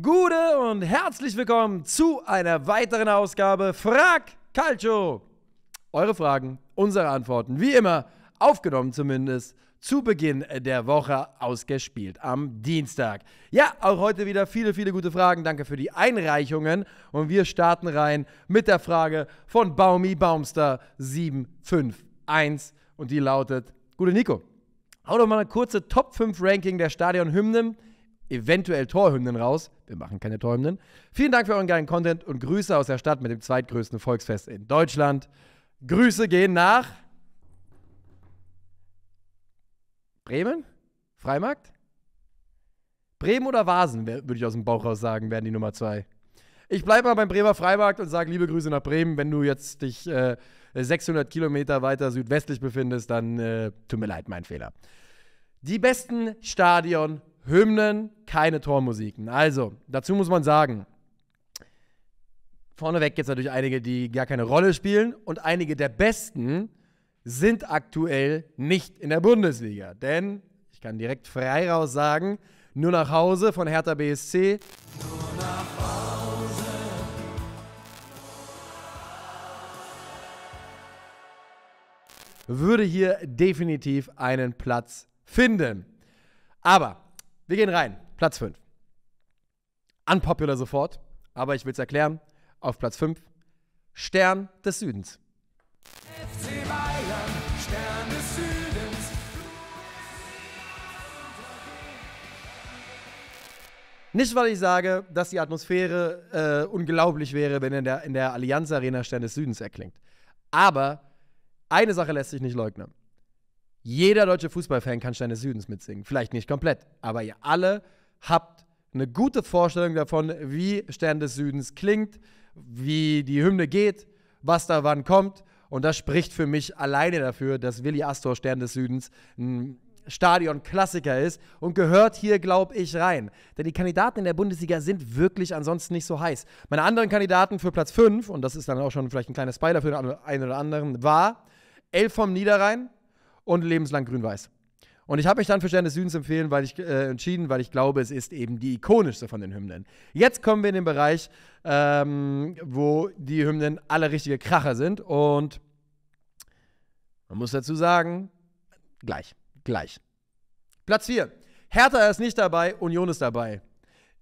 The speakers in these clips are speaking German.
Gute und herzlich willkommen zu einer weiteren Ausgabe Frag Calcio. Eure Fragen, unsere Antworten, wie immer, aufgenommen zumindest, zu Beginn der Woche ausgespielt am Dienstag. Ja, auch heute wieder viele, viele gute Fragen. Danke für die Einreichungen. Und wir starten rein mit der Frage von Baumi Baumster 751. Und die lautet: Gute Nico, hau doch mal eine kurze Top 5 Ranking der Stadionhymnen. Hymnen eventuell Torhymnen raus. Wir machen keine Torhymnen. Vielen Dank für euren geilen Content und Grüße aus der Stadt mit dem zweitgrößten Volksfest in Deutschland. Grüße gehen nach Bremen? Freimarkt? Bremen oder Vasen, würde ich aus dem Bauch raus sagen, wären die Nummer zwei. Ich bleibe mal beim Bremer Freimarkt und sage liebe Grüße nach Bremen. Wenn du jetzt dich äh, 600 Kilometer weiter südwestlich befindest, dann äh, tut mir leid, mein Fehler. Die besten Stadion Hymnen, keine Tormusiken. Also, dazu muss man sagen, vorneweg gibt es natürlich einige, die gar keine Rolle spielen und einige der besten sind aktuell nicht in der Bundesliga. Denn, ich kann direkt frei raus sagen, nur nach Hause von Hertha BSC. Nur nach Hause. Würde hier definitiv einen Platz finden. Aber wir gehen rein. Platz 5. Unpopular sofort, aber ich will es erklären. Auf Platz 5. Stern des Südens. FC Bayern, Stern des Südens. Nicht, weil ich sage, dass die Atmosphäre äh, unglaublich wäre, wenn in der, in der Allianz Arena Stern des Südens erklingt. Aber eine Sache lässt sich nicht leugnen. Jeder deutsche Fußballfan kann Steine Südens mitsingen. Vielleicht nicht komplett, aber ihr alle habt eine gute Vorstellung davon, wie Stern des Südens klingt, wie die Hymne geht, was da wann kommt. Und das spricht für mich alleine dafür, dass Willi Astor Stern des Südens ein Stadionklassiker ist und gehört hier, glaube ich, rein. Denn die Kandidaten in der Bundesliga sind wirklich ansonsten nicht so heiß. Meine anderen Kandidaten für Platz 5, und das ist dann auch schon vielleicht ein kleiner Spoiler für den einen oder anderen, war Elf vom Niederrhein, und lebenslang grün-weiß. Und ich habe mich dann für Stern des Südens empfehlen, weil ich, äh, entschieden, weil ich glaube, es ist eben die ikonischste von den Hymnen. Jetzt kommen wir in den Bereich, ähm, wo die Hymnen alle richtige Kracher sind. Und man muss dazu sagen, gleich, gleich. Platz 4. Hertha ist nicht dabei, Union ist dabei.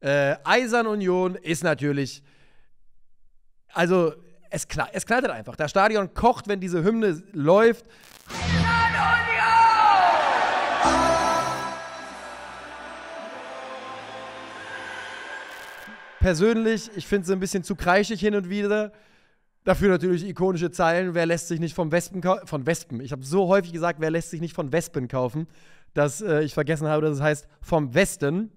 Äh, Eisern Union ist natürlich, also es, knall, es knallt halt einfach. Das Stadion kocht, wenn diese Hymne läuft. persönlich, ich finde sie ein bisschen zu kreischig hin und wieder. Dafür natürlich ikonische Zeilen, wer lässt sich nicht vom Wespen von Wespen. Ich habe so häufig gesagt, wer lässt sich nicht von Wespen kaufen, dass äh, ich vergessen habe, dass es heißt vom Westen.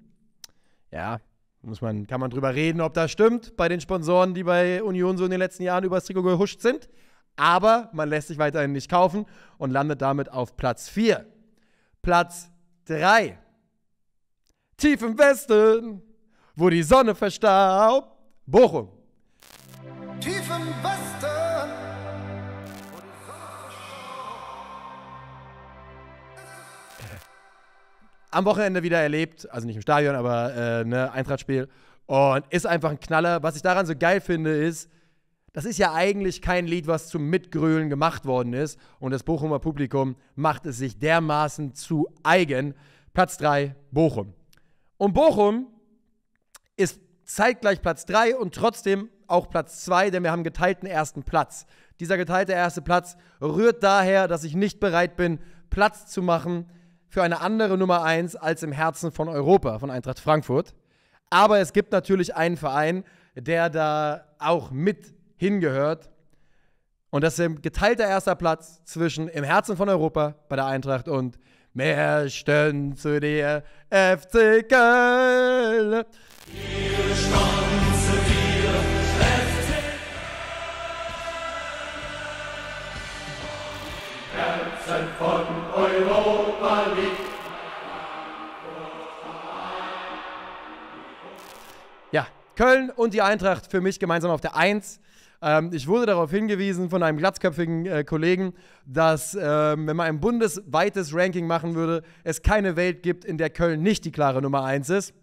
Ja, muss man, kann man drüber reden, ob das stimmt bei den Sponsoren, die bei Union so in den letzten Jahren übers Trikot gehuscht sind. Aber man lässt sich weiterhin nicht kaufen und landet damit auf Platz 4. Platz 3. Tief im Westen wo die Sonne verstaubt. Bochum. Tief im Westen. Am Wochenende wieder erlebt, also nicht im Stadion, aber äh, ne, Eintrachtspiel. Und ist einfach ein Knaller. Was ich daran so geil finde, ist, das ist ja eigentlich kein Lied, was zum Mitgrölen gemacht worden ist. Und das Bochumer Publikum macht es sich dermaßen zu eigen. Platz 3, Bochum. Und Bochum ist zeitgleich Platz 3 und trotzdem auch Platz 2, denn wir haben geteilten ersten Platz. Dieser geteilte erste Platz rührt daher, dass ich nicht bereit bin, Platz zu machen für eine andere Nummer 1 als im Herzen von Europa, von Eintracht Frankfurt. Aber es gibt natürlich einen Verein, der da auch mit hingehört. Und das ist ein geteilter erster Platz zwischen im Herzen von Europa bei der Eintracht und Märchen zu dir, FC Köln von Europa liegt. Ja, Köln und die Eintracht für mich gemeinsam auf der Eins. Ähm, ich wurde darauf hingewiesen von einem glatzköpfigen äh, Kollegen, dass, ähm, wenn man ein bundesweites Ranking machen würde, es keine Welt gibt, in der Köln nicht die klare Nummer Eins ist.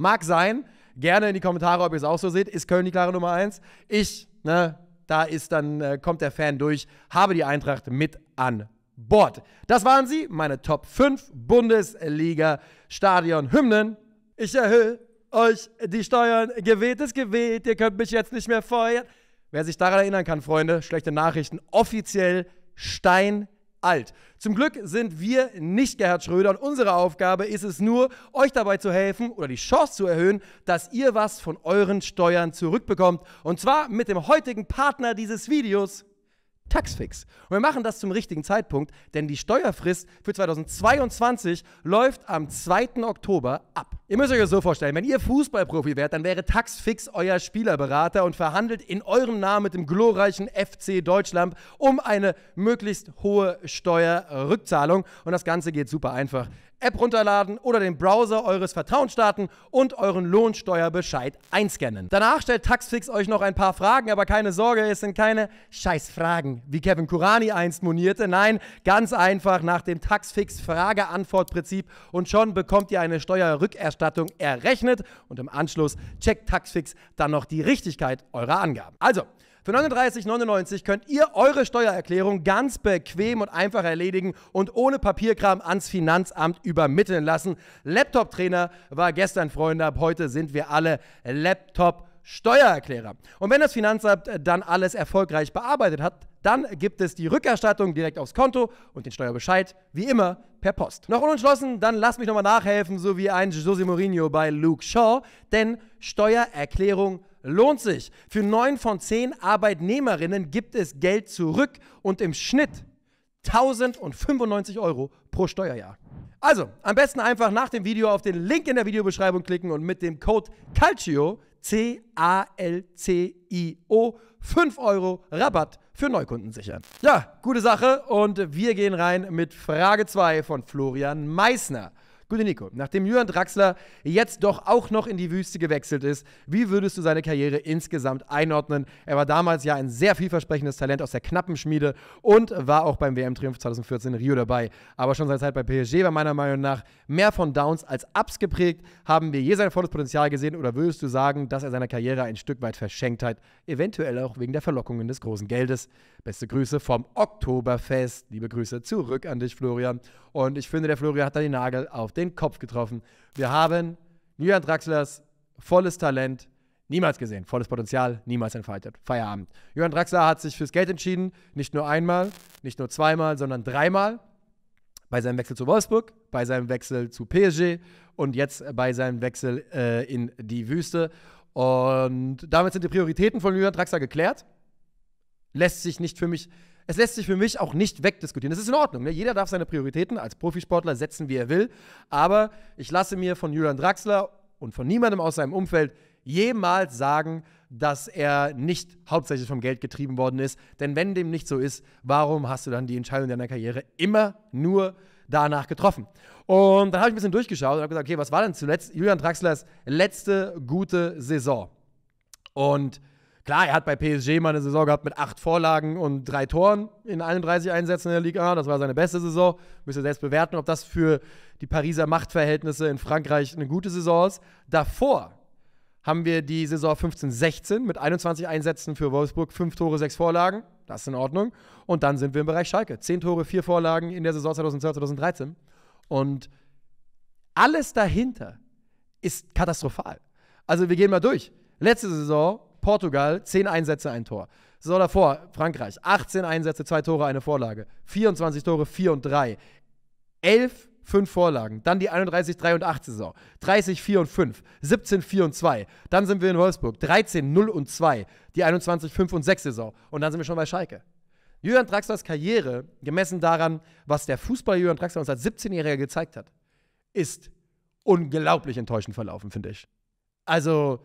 Mag sein. Gerne in die Kommentare, ob ihr es auch so seht. Ist Köln die klare Nummer 1? Ich, ne, da ist dann, äh, kommt der Fan durch, habe die Eintracht mit an Bord. Das waren sie, meine Top 5 Bundesliga-Stadion-Hymnen. Ich erhöhe euch die Steuern, gewählt ist gewählt, ihr könnt mich jetzt nicht mehr feuern. Wer sich daran erinnern kann, Freunde, schlechte Nachrichten, offiziell Stein alt. Zum Glück sind wir nicht Gerhard Schröder und unsere Aufgabe ist es nur, euch dabei zu helfen oder die Chance zu erhöhen, dass ihr was von euren Steuern zurückbekommt. Und zwar mit dem heutigen Partner dieses Videos. Taxfix. Und wir machen das zum richtigen Zeitpunkt, denn die Steuerfrist für 2022 läuft am 2. Oktober ab. Ihr müsst euch das so vorstellen, wenn ihr Fußballprofi wärt, dann wäre Taxfix euer Spielerberater und verhandelt in eurem Namen mit dem glorreichen FC Deutschland um eine möglichst hohe Steuerrückzahlung. Und das Ganze geht super einfach. App runterladen oder den Browser eures Vertrauens starten und euren Lohnsteuerbescheid einscannen. Danach stellt Taxfix euch noch ein paar Fragen, aber keine Sorge, es sind keine Scheißfragen, wie Kevin Kurani einst monierte. Nein, ganz einfach nach dem Taxfix Frage-Antwort-Prinzip und schon bekommt ihr eine Steuerrückerstattung errechnet und im Anschluss checkt Taxfix dann noch die Richtigkeit eurer Angaben. Also, für 39,99 könnt ihr eure Steuererklärung ganz bequem und einfach erledigen und ohne Papierkram ans Finanzamt übermitteln lassen. Laptop-Trainer war gestern, Freunde, ab heute sind wir alle laptop Steuererklärer. Und wenn das Finanzamt äh, dann alles erfolgreich bearbeitet hat, dann gibt es die Rückerstattung direkt aufs Konto und den Steuerbescheid, wie immer, per Post. Noch unentschlossen? Dann lasst mich nochmal nachhelfen, so wie ein José Mourinho bei Luke Shaw, denn Steuererklärung lohnt sich. Für neun von zehn Arbeitnehmerinnen gibt es Geld zurück und im Schnitt 1095 Euro pro Steuerjahr. Also, am besten einfach nach dem Video auf den Link in der Videobeschreibung klicken und mit dem Code CALCIO, C-A-L-C-I-O, 5 Euro Rabatt für Neukunden sichern. Ja, gute Sache und wir gehen rein mit Frage 2 von Florian Meissner. Gute Nico, nachdem Jürgen Draxler jetzt doch auch noch in die Wüste gewechselt ist, wie würdest du seine Karriere insgesamt einordnen? Er war damals ja ein sehr vielversprechendes Talent aus der knappen Schmiede und war auch beim WM-Triumph 2014 in Rio dabei. Aber schon seine Zeit bei PSG war meiner Meinung nach mehr von Downs als Ups geprägt. Haben wir je sein volles Potenzial gesehen oder würdest du sagen, dass er seine Karriere ein Stück weit verschenkt hat? Eventuell auch wegen der Verlockungen des großen Geldes. Beste Grüße vom Oktoberfest. Liebe Grüße zurück an dich, Florian. Und ich finde, der Florian hat da den Nagel auf den den Kopf getroffen. Wir haben Julian Draxlers volles Talent niemals gesehen, volles Potenzial niemals entfaltet. Feierabend. Julian Draxler hat sich fürs Geld entschieden, nicht nur einmal, nicht nur zweimal, sondern dreimal. Bei seinem Wechsel zu Wolfsburg, bei seinem Wechsel zu PSG und jetzt bei seinem Wechsel äh, in die Wüste. Und damit sind die Prioritäten von Julian Draxler geklärt. Lässt sich nicht für mich es lässt sich für mich auch nicht wegdiskutieren. Das ist in Ordnung. Ne? Jeder darf seine Prioritäten als Profisportler setzen, wie er will. Aber ich lasse mir von Julian Draxler und von niemandem aus seinem Umfeld jemals sagen, dass er nicht hauptsächlich vom Geld getrieben worden ist. Denn wenn dem nicht so ist, warum hast du dann die Entscheidung deiner Karriere immer nur danach getroffen? Und dann habe ich ein bisschen durchgeschaut und habe gesagt, okay, was war denn zuletzt Julian Draxlers letzte gute Saison? Und Klar, er hat bei PSG mal eine Saison gehabt mit acht Vorlagen und drei Toren in 31 Einsätzen in der Liga. Das war seine beste Saison. Müsst ihr selbst bewerten, ob das für die Pariser Machtverhältnisse in Frankreich eine gute Saison ist. Davor haben wir die Saison 15-16 mit 21 Einsätzen für Wolfsburg, fünf Tore, sechs Vorlagen. Das ist in Ordnung. Und dann sind wir im Bereich Schalke. Zehn Tore, vier Vorlagen in der Saison 2012, 2013. Und alles dahinter ist katastrophal. Also wir gehen mal durch. Letzte Saison Portugal, 10 Einsätze, ein Tor. So davor, Frankreich, 18 Einsätze, 2 Tore, eine Vorlage. 24 Tore, 4 und 3. 11, 5 Vorlagen. Dann die 31, 3 und 8 Saison. 30, 4 und 5. 17, 4 und 2. Dann sind wir in Wolfsburg. 13, 0 und 2. Die 21, 5 und 6 Saison. Und dann sind wir schon bei Schalke. Jürgen Draxlers Karriere, gemessen daran, was der Fußballer Jürgen Draxler uns als 17-Jähriger gezeigt hat, ist unglaublich enttäuschend verlaufen, finde ich. Also,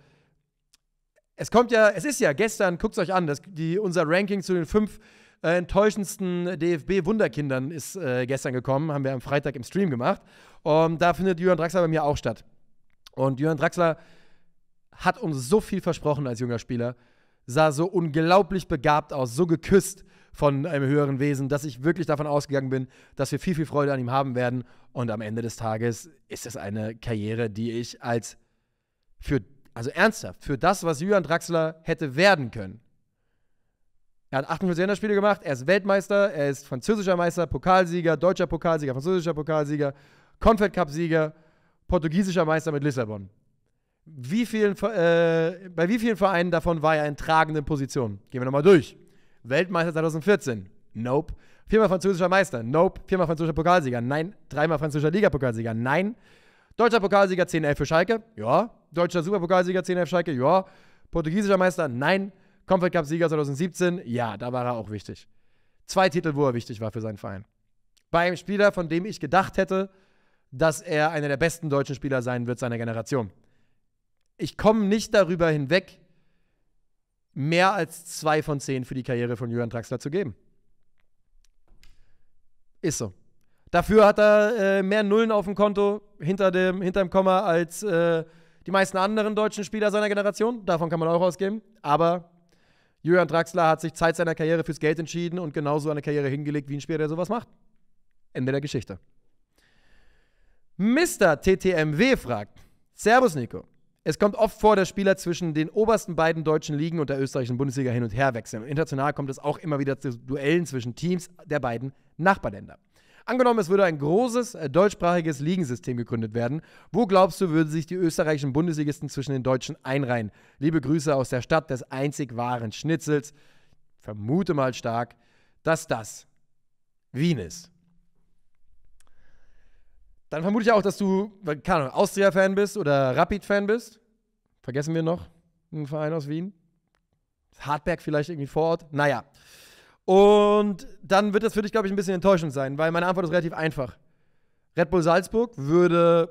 es kommt ja, es ist ja gestern, guckt es euch an, das, die, unser Ranking zu den fünf äh, enttäuschendsten DFB-Wunderkindern ist äh, gestern gekommen, haben wir am Freitag im Stream gemacht. Und da findet Jürgen Draxler bei mir auch statt. Und Jürgen Draxler hat uns so viel versprochen als junger Spieler, sah so unglaublich begabt aus, so geküsst von einem höheren Wesen, dass ich wirklich davon ausgegangen bin, dass wir viel, viel Freude an ihm haben werden. Und am Ende des Tages ist es eine Karriere, die ich als für also ernsthaft, für das, was Julian Draxler hätte werden können. Er hat 48 Länderspiele gemacht, er ist Weltmeister, er ist französischer Meister, Pokalsieger, deutscher Pokalsieger, französischer Pokalsieger, Confed Cup-Sieger, portugiesischer Meister mit Lissabon. Wie vielen, äh, bei wie vielen Vereinen davon war er in tragenden Positionen? Gehen wir nochmal durch. Weltmeister 2014. Nope. Viermal französischer Meister. Nope. Viermal französischer Pokalsieger. Nein. Dreimal französischer Ligapokalsieger. Nein. Deutscher Pokalsieger 10-11 für Schalke. Ja. Deutscher Superpokalsieger, 10 F Schalke, ja. Portugiesischer Meister, nein. Comfort Cup Sieger 2017, ja, da war er auch wichtig. Zwei Titel, wo er wichtig war für seinen Verein. Bei einem Spieler, von dem ich gedacht hätte, dass er einer der besten deutschen Spieler sein wird seiner Generation. Ich komme nicht darüber hinweg, mehr als zwei von zehn für die Karriere von Jürgen Draxler zu geben. Ist so. Dafür hat er äh, mehr Nullen auf dem Konto hinter dem, hinterm Komma als äh, die meisten anderen deutschen Spieler seiner Generation. Davon kann man auch ausgehen. Aber Jürgen Draxler hat sich Zeit seiner Karriere fürs Geld entschieden und genauso eine Karriere hingelegt wie ein Spieler, der sowas macht. Ende der Geschichte. Mr. TTMW fragt: Servus, Nico. Es kommt oft vor, dass Spieler zwischen den obersten beiden deutschen Ligen und der österreichischen Bundesliga hin und her wechseln. Und international kommt es auch immer wieder zu Duellen zwischen Teams der beiden Nachbarländer. Angenommen, es würde ein großes äh, deutschsprachiges Ligensystem gegründet werden. Wo glaubst du, würden sich die österreichischen Bundesligisten zwischen den Deutschen einreihen? Liebe Grüße aus der Stadt des einzig wahren Schnitzels. Vermute mal stark, dass das Wien ist. Dann vermute ich auch, dass du, keine Ahnung, Austria-Fan bist oder Rapid-Fan bist. Vergessen wir noch einen Verein aus Wien? Hartberg vielleicht irgendwie vor Ort? Naja. Und dann wird das für dich, glaube ich, ein bisschen enttäuschend sein, weil meine Antwort ist relativ einfach. Red Bull Salzburg würde,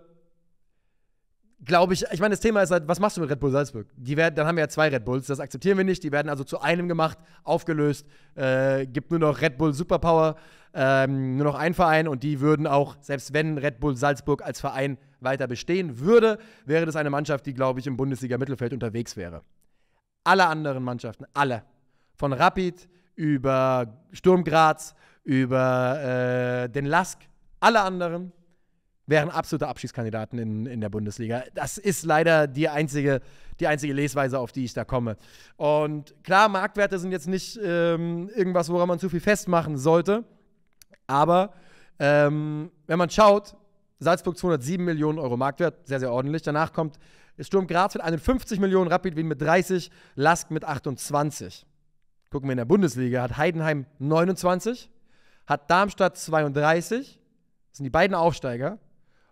glaube ich, ich meine, das Thema ist halt, was machst du mit Red Bull Salzburg? Die werden, dann haben wir ja zwei Red Bulls, das akzeptieren wir nicht. Die werden also zu einem gemacht, aufgelöst, äh, gibt nur noch Red Bull Superpower, ähm, nur noch ein Verein und die würden auch, selbst wenn Red Bull Salzburg als Verein weiter bestehen würde, wäre das eine Mannschaft, die, glaube ich, im Bundesliga-Mittelfeld unterwegs wäre. Alle anderen Mannschaften, alle, von Rapid über Sturm Graz, über äh, den Lask. Alle anderen wären absolute Abschießkandidaten in, in der Bundesliga. Das ist leider die einzige, die einzige Lesweise, auf die ich da komme. Und klar, Marktwerte sind jetzt nicht ähm, irgendwas, woran man zu viel festmachen sollte. Aber ähm, wenn man schaut, Salzburg 207 Millionen Euro Marktwert, sehr, sehr ordentlich. Danach kommt Sturm Graz mit 51 Millionen, Rapid Wien mit 30, Lask mit 28. Gucken wir in der Bundesliga, hat Heidenheim 29, hat Darmstadt 32, das sind die beiden Aufsteiger.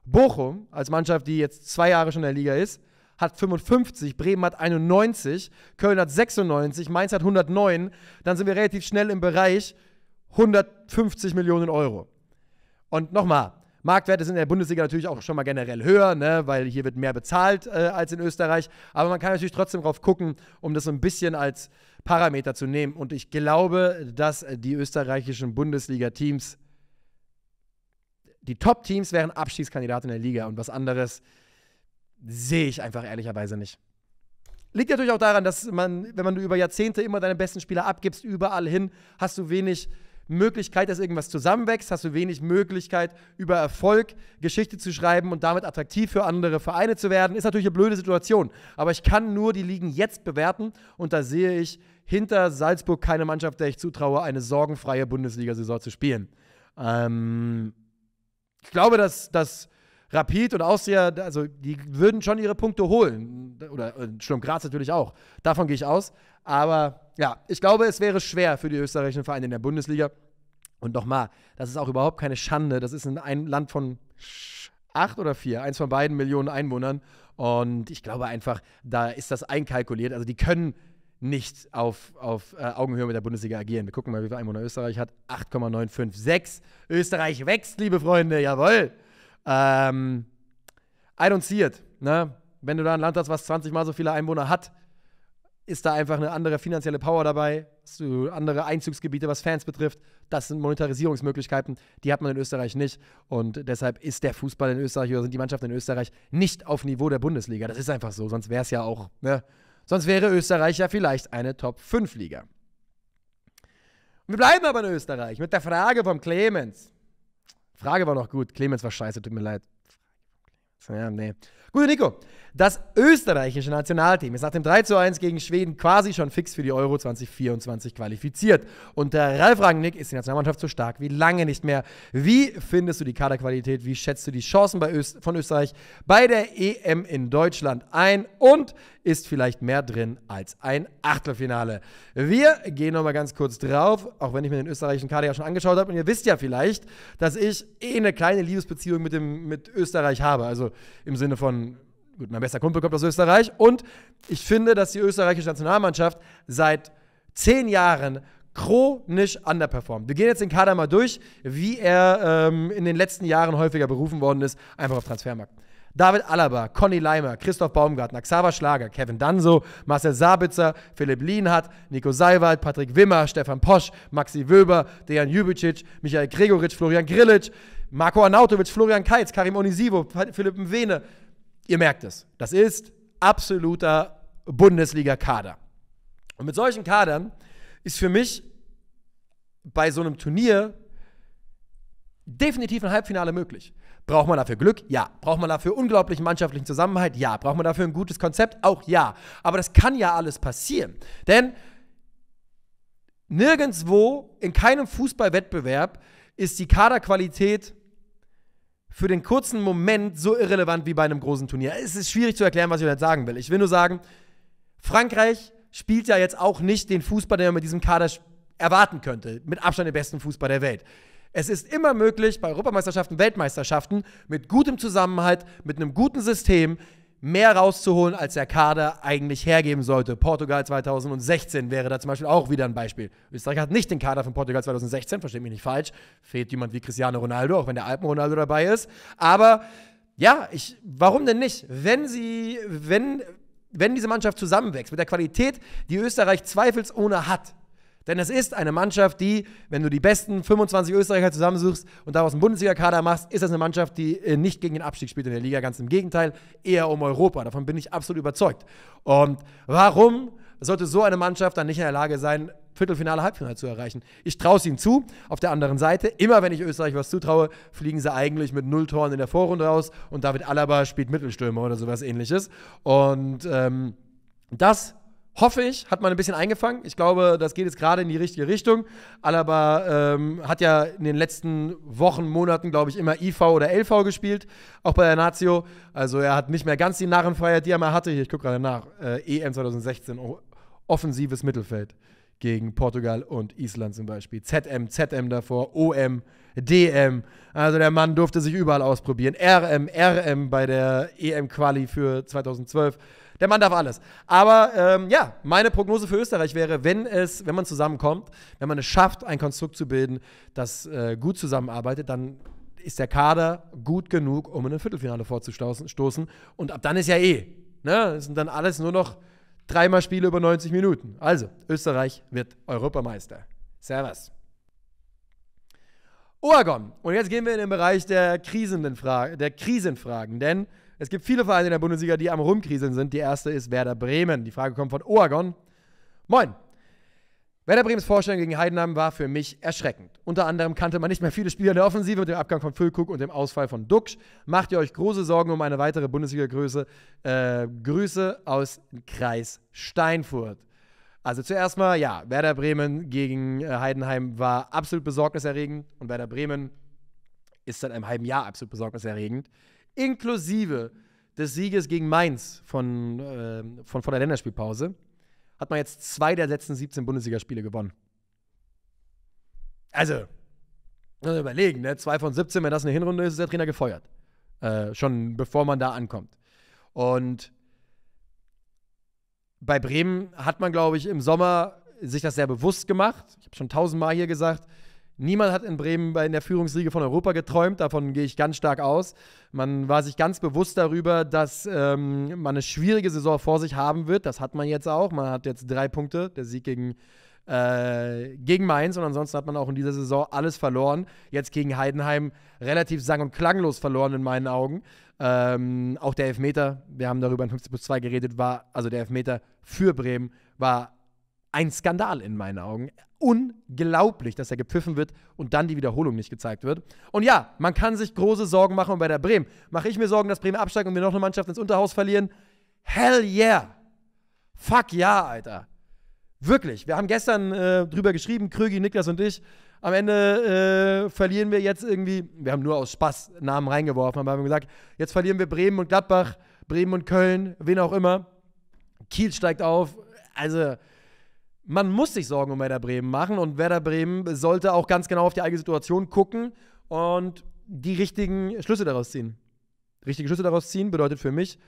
Bochum, als Mannschaft, die jetzt zwei Jahre schon in der Liga ist, hat 55, Bremen hat 91, Köln hat 96, Mainz hat 109. Dann sind wir relativ schnell im Bereich 150 Millionen Euro. Und nochmal, Marktwerte sind in der Bundesliga natürlich auch schon mal generell höher, ne, weil hier wird mehr bezahlt äh, als in Österreich. Aber man kann natürlich trotzdem drauf gucken, um das so ein bisschen als Parameter zu nehmen. Und ich glaube, dass die österreichischen Bundesliga-Teams, die Top-Teams wären Abstiegskandidaten in der Liga. Und was anderes sehe ich einfach ehrlicherweise nicht. Liegt natürlich auch daran, dass man, wenn man über Jahrzehnte immer deine besten Spieler abgibst, überall hin, hast du wenig Möglichkeit, dass irgendwas zusammenwächst, hast du wenig Möglichkeit, über Erfolg Geschichte zu schreiben und damit attraktiv für andere Vereine zu werden. Ist natürlich eine blöde Situation, aber ich kann nur die Ligen jetzt bewerten und da sehe ich hinter Salzburg keine Mannschaft, der ich zutraue, eine sorgenfreie Bundesliga-Saison zu spielen. Ähm, ich glaube, dass, dass Rapid und Austria, also die würden schon ihre Punkte holen. Oder äh, Sturm Graz natürlich auch. Davon gehe ich aus. Aber ja, ich glaube, es wäre schwer für die österreichischen Vereine in der Bundesliga. Und nochmal, das ist auch überhaupt keine Schande. Das ist ein Land von acht oder vier, eins von beiden Millionen Einwohnern. Und ich glaube einfach, da ist das einkalkuliert. Also die können nicht auf, auf äh, Augenhöhe mit der Bundesliga agieren. Wir gucken mal, wie viel Einwohner Österreich hat. 8,956. Österreich wächst, liebe Freunde, jawohl. Ähm, I don't see it. Ne? Wenn du da ein Land hast, was 20 mal so viele Einwohner hat, ist da einfach eine andere finanzielle Power dabei, andere Einzugsgebiete, was Fans betrifft. Das sind Monetarisierungsmöglichkeiten, die hat man in Österreich nicht. Und deshalb ist der Fußball in Österreich oder sind die Mannschaften in Österreich nicht auf Niveau der Bundesliga. Das ist einfach so, sonst wäre es ja auch. Ne? Sonst wäre Österreich ja vielleicht eine Top-5-Liga. Wir bleiben aber in Österreich mit der Frage vom Clemens. Frage war noch gut. Clemens war scheiße, tut mir leid. Ja, nee. Gute Nico, das österreichische Nationalteam ist nach dem 3 zu 1 gegen Schweden quasi schon fix für die Euro 2024 qualifiziert. Unter Ralf Rangnick ist die Nationalmannschaft so stark wie lange nicht mehr. Wie findest du die Kaderqualität? Wie schätzt du die Chancen Öst von Österreich bei der EM in Deutschland ein? Und ist vielleicht mehr drin als ein Achtelfinale? Wir gehen nochmal ganz kurz drauf, auch wenn ich mir den österreichischen Kader ja schon angeschaut habe. Und ihr wisst ja vielleicht, dass ich eh eine kleine Liebesbeziehung mit, dem, mit Österreich habe. Also im Sinne von gut, mein bester Kumpel kommt aus Österreich und ich finde, dass die österreichische Nationalmannschaft seit zehn Jahren chronisch underperformt. Wir gehen jetzt den Kader mal durch, wie er ähm, in den letzten Jahren häufiger berufen worden ist, einfach auf Transfermarkt. David Alaba, Conny Leimer, Christoph Baumgartner, Xaver Schlager, Kevin Danso, Marcel Sabitzer, Philipp Lienhardt, Nico Seiwald, Patrick Wimmer, Stefan Posch, Maxi Wöber, Dejan Jubicic, Michael Gregoritsch, Florian Grillitsch, Marco Arnautovic, Florian Keitz, Karim Onisivo, Philipp Mwene, ihr merkt es, das ist absoluter Bundesliga-Kader. Und mit solchen Kadern ist für mich bei so einem Turnier definitiv ein Halbfinale möglich. Braucht man dafür Glück? Ja. Braucht man dafür unglaublichen mannschaftlichen Zusammenhalt? Ja. Braucht man dafür ein gutes Konzept? Auch ja. Aber das kann ja alles passieren. Denn nirgendwo, in keinem Fußballwettbewerb ist die Kaderqualität für den kurzen Moment so irrelevant wie bei einem großen Turnier. Es ist schwierig zu erklären, was ich jetzt sagen will. Ich will nur sagen, Frankreich spielt ja jetzt auch nicht den Fußball, den man mit diesem Kader erwarten könnte. Mit Abstand den besten Fußball der Welt. Es ist immer möglich, bei Europameisterschaften, Weltmeisterschaften, mit gutem Zusammenhalt, mit einem guten System, mehr rauszuholen, als der Kader eigentlich hergeben sollte. Portugal 2016 wäre da zum Beispiel auch wieder ein Beispiel. Österreich hat nicht den Kader von Portugal 2016, versteht mich nicht falsch. Fehlt jemand wie Cristiano Ronaldo, auch wenn der Alpen-Ronaldo dabei ist. Aber ja, ich, warum denn nicht? Wenn sie, wenn, wenn diese Mannschaft zusammenwächst mit der Qualität, die Österreich zweifelsohne hat, denn es ist eine Mannschaft, die, wenn du die besten 25 Österreicher zusammensuchst und daraus einen Bundesliga-Kader machst, ist das eine Mannschaft, die äh, nicht gegen den Abstieg spielt in der Liga. Ganz im Gegenteil, eher um Europa. Davon bin ich absolut überzeugt. Und warum sollte so eine Mannschaft dann nicht in der Lage sein, Viertelfinale, Halbfinale zu erreichen. Ich traue es ihnen zu. Auf der anderen Seite, immer wenn ich Österreich was zutraue, fliegen sie eigentlich mit null Toren in der Vorrunde raus und David Alaba spielt Mittelstürmer oder sowas ähnliches. Und ähm, das hoffe ich, hat man ein bisschen eingefangen. Ich glaube, das geht jetzt gerade in die richtige Richtung. Alaba ähm, hat ja in den letzten Wochen, Monaten, glaube ich, immer IV oder LV gespielt, auch bei der Nazio. Also er hat nicht mehr ganz die Narrenfreiheit, die er mal hatte. Hier, ich gucke gerade nach, äh, EM 2016, offensives Mittelfeld gegen Portugal und Island zum Beispiel. ZM, ZM davor, OM, DM. Also der Mann durfte sich überall ausprobieren. RM, RM bei der EM-Quali für 2012. Der Mann darf alles. Aber ähm, ja, meine Prognose für Österreich wäre, wenn es, wenn man zusammenkommt, wenn man es schafft, ein Konstrukt zu bilden, das äh, gut zusammenarbeitet, dann ist der Kader gut genug, um in ein Viertelfinale vorzustoßen. Und ab dann ist ja eh. Ne? Es sind dann alles nur noch dreimal Spiele über 90 Minuten. Also, Österreich wird Europameister. Servus. Oergon. Und jetzt gehen wir in den Bereich der, Krisenden Fra der Krisenfragen, denn es gibt viele Vereine in der Bundesliga, die am Rumkriseln sind. Die erste ist Werder Bremen. Die Frage kommt von Oagon. Moin. Werder Bremens Vorstellung gegen Heidenheim war für mich erschreckend. Unter anderem kannte man nicht mehr viele Spieler in der Offensive mit dem Abgang von Füllkrug und dem Ausfall von Duxch. Macht ihr euch große Sorgen um eine weitere Bundesliga-Größe? Äh, Grüße aus Kreis Steinfurt. Also zuerst mal, ja, Werder Bremen gegen äh, Heidenheim war absolut besorgniserregend und Werder Bremen ist seit einem halben Jahr absolut besorgniserregend inklusive des Sieges gegen Mainz von, äh, von, von der Länderspielpause, hat man jetzt zwei der letzten 17 Bundesligaspiele gewonnen. Also, also überlegen, ne? zwei von 17, wenn das eine Hinrunde ist, ist der Trainer gefeuert. Äh, schon bevor man da ankommt. Und bei Bremen hat man, glaube ich, im Sommer sich das sehr bewusst gemacht. Ich habe schon tausendmal hier gesagt, Niemand hat in Bremen in der Führungsriege von Europa geträumt, davon gehe ich ganz stark aus. Man war sich ganz bewusst darüber, dass ähm, man eine schwierige Saison vor sich haben wird. Das hat man jetzt auch. Man hat jetzt drei Punkte, der Sieg gegen, äh, gegen Mainz und ansonsten hat man auch in dieser Saison alles verloren. Jetzt gegen Heidenheim relativ sang- und klanglos verloren in meinen Augen. Ähm, auch der Elfmeter, wir haben darüber in 15 plus 2 geredet, war, also der Elfmeter für Bremen war ein Skandal in meinen Augen unglaublich, dass er gepfiffen wird und dann die Wiederholung nicht gezeigt wird. Und ja, man kann sich große Sorgen machen und bei der Bremen. Mache ich mir Sorgen, dass Bremen absteigt und wir noch eine Mannschaft ins Unterhaus verlieren? Hell yeah! Fuck ja, yeah, Alter. Wirklich. Wir haben gestern äh, drüber geschrieben, Krögi, Niklas und ich. Am Ende äh, verlieren wir jetzt irgendwie, wir haben nur aus Spaß Namen reingeworfen, aber haben gesagt, jetzt verlieren wir Bremen und Gladbach, Bremen und Köln, wen auch immer. Kiel steigt auf. Also, man muss sich Sorgen um Werder Bremen machen und Werder Bremen sollte auch ganz genau auf die eigene Situation gucken und die richtigen Schlüsse daraus ziehen. Richtige Schlüsse daraus ziehen bedeutet für mich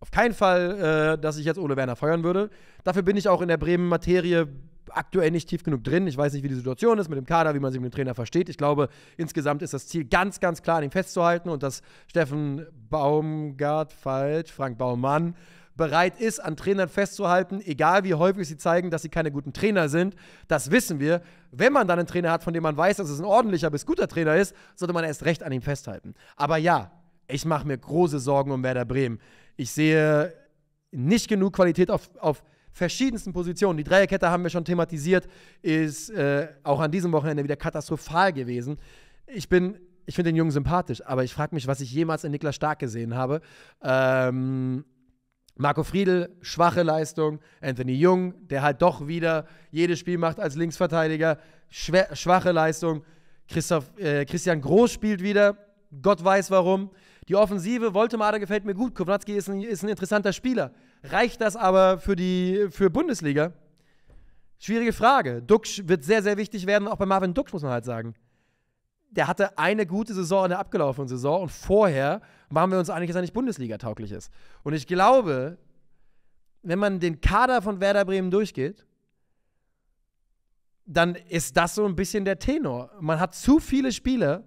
auf keinen Fall, äh, dass ich jetzt Ole Werner feuern würde. Dafür bin ich auch in der Bremen-Materie aktuell nicht tief genug drin. Ich weiß nicht, wie die Situation ist mit dem Kader, wie man sich mit dem Trainer versteht. Ich glaube, insgesamt ist das Ziel ganz, ganz klar, an ihm festzuhalten und dass Steffen Baumgart, falsch, Frank Baumann, bereit ist, an Trainern festzuhalten, egal wie häufig sie zeigen, dass sie keine guten Trainer sind. Das wissen wir. Wenn man dann einen Trainer hat, von dem man weiß, dass es ein ordentlicher bis guter Trainer ist, sollte man erst recht an ihm festhalten. Aber ja, ich mache mir große Sorgen um Werder Bremen. Ich sehe nicht genug Qualität auf, auf verschiedensten Positionen. Die Dreierkette haben wir schon thematisiert, ist äh, auch an diesem Wochenende wieder katastrophal gewesen. Ich bin, ich finde den Jungen sympathisch, aber ich frage mich, was ich jemals in Niklas Stark gesehen habe. Ähm, Marco Friedl, schwache Leistung. Anthony Jung, der halt doch wieder jedes Spiel macht als Linksverteidiger, schwer, schwache Leistung. Christoph, äh, Christian Groß spielt wieder, Gott weiß warum. Die Offensive, Woltemade gefällt mir gut. Kovnatski ist ein, ist ein interessanter Spieler. Reicht das aber für die für Bundesliga? Schwierige Frage. Duxch wird sehr, sehr wichtig werden. Auch bei Marvin Duxch muss man halt sagen der hatte eine gute Saison in der abgelaufenen Saison und vorher waren wir uns einig, dass er nicht Bundesliga-tauglich ist. Und ich glaube, wenn man den Kader von Werder Bremen durchgeht, dann ist das so ein bisschen der Tenor. Man hat zu viele Spieler,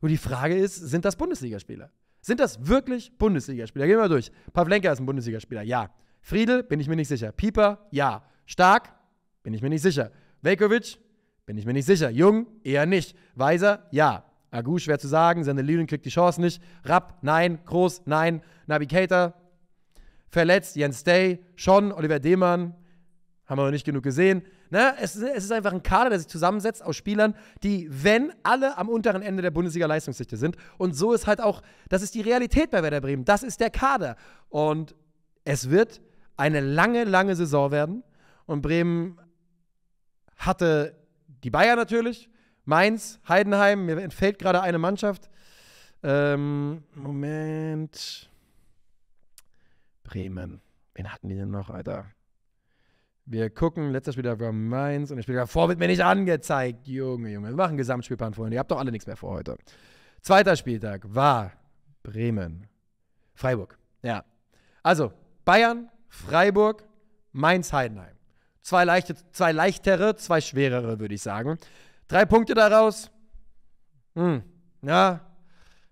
wo die Frage ist, sind das Bundesligaspieler? Sind das wirklich Bundesligaspieler? Gehen wir mal durch. Pavlenka ist ein Bundesligaspieler, ja. Friedel, bin ich mir nicht sicher. Pieper, ja. Stark, bin ich mir nicht sicher. Velkovic, bin ich mir nicht sicher. Jung? Eher nicht. Weiser? Ja. Agu schwer zu sagen. Sendelin kriegt die Chance nicht. Rapp? Nein. Groß? Nein. Navigator? Verletzt. Jens Day? Schon. Oliver Demann? Haben wir noch nicht genug gesehen. Ne? Es, es, ist einfach ein Kader, der sich zusammensetzt aus Spielern, die, wenn alle am unteren Ende der Bundesliga-Leistungsdichte sind. Und so ist halt auch, das ist die Realität bei Werder Bremen. Das ist der Kader. Und es wird eine lange, lange Saison werden. Und Bremen hatte die Bayern natürlich, Mainz, Heidenheim, mir entfällt gerade eine Mannschaft. Ähm, Moment. Bremen. Wen hatten die denn noch, Alter? Wir gucken, letzter Spieler war Mainz und ich Spieler vor wird mir nicht angezeigt. Junge, Junge, wir machen Gesamtspielplan, vorhin. Ihr habt doch alle nichts mehr vor heute. Zweiter Spieltag war Bremen, Freiburg. Ja. Also, Bayern, Freiburg, Mainz, Heidenheim. Zwei, leichte, zwei leichtere, zwei schwerere, würde ich sagen. Drei Punkte daraus. Hm. Ja.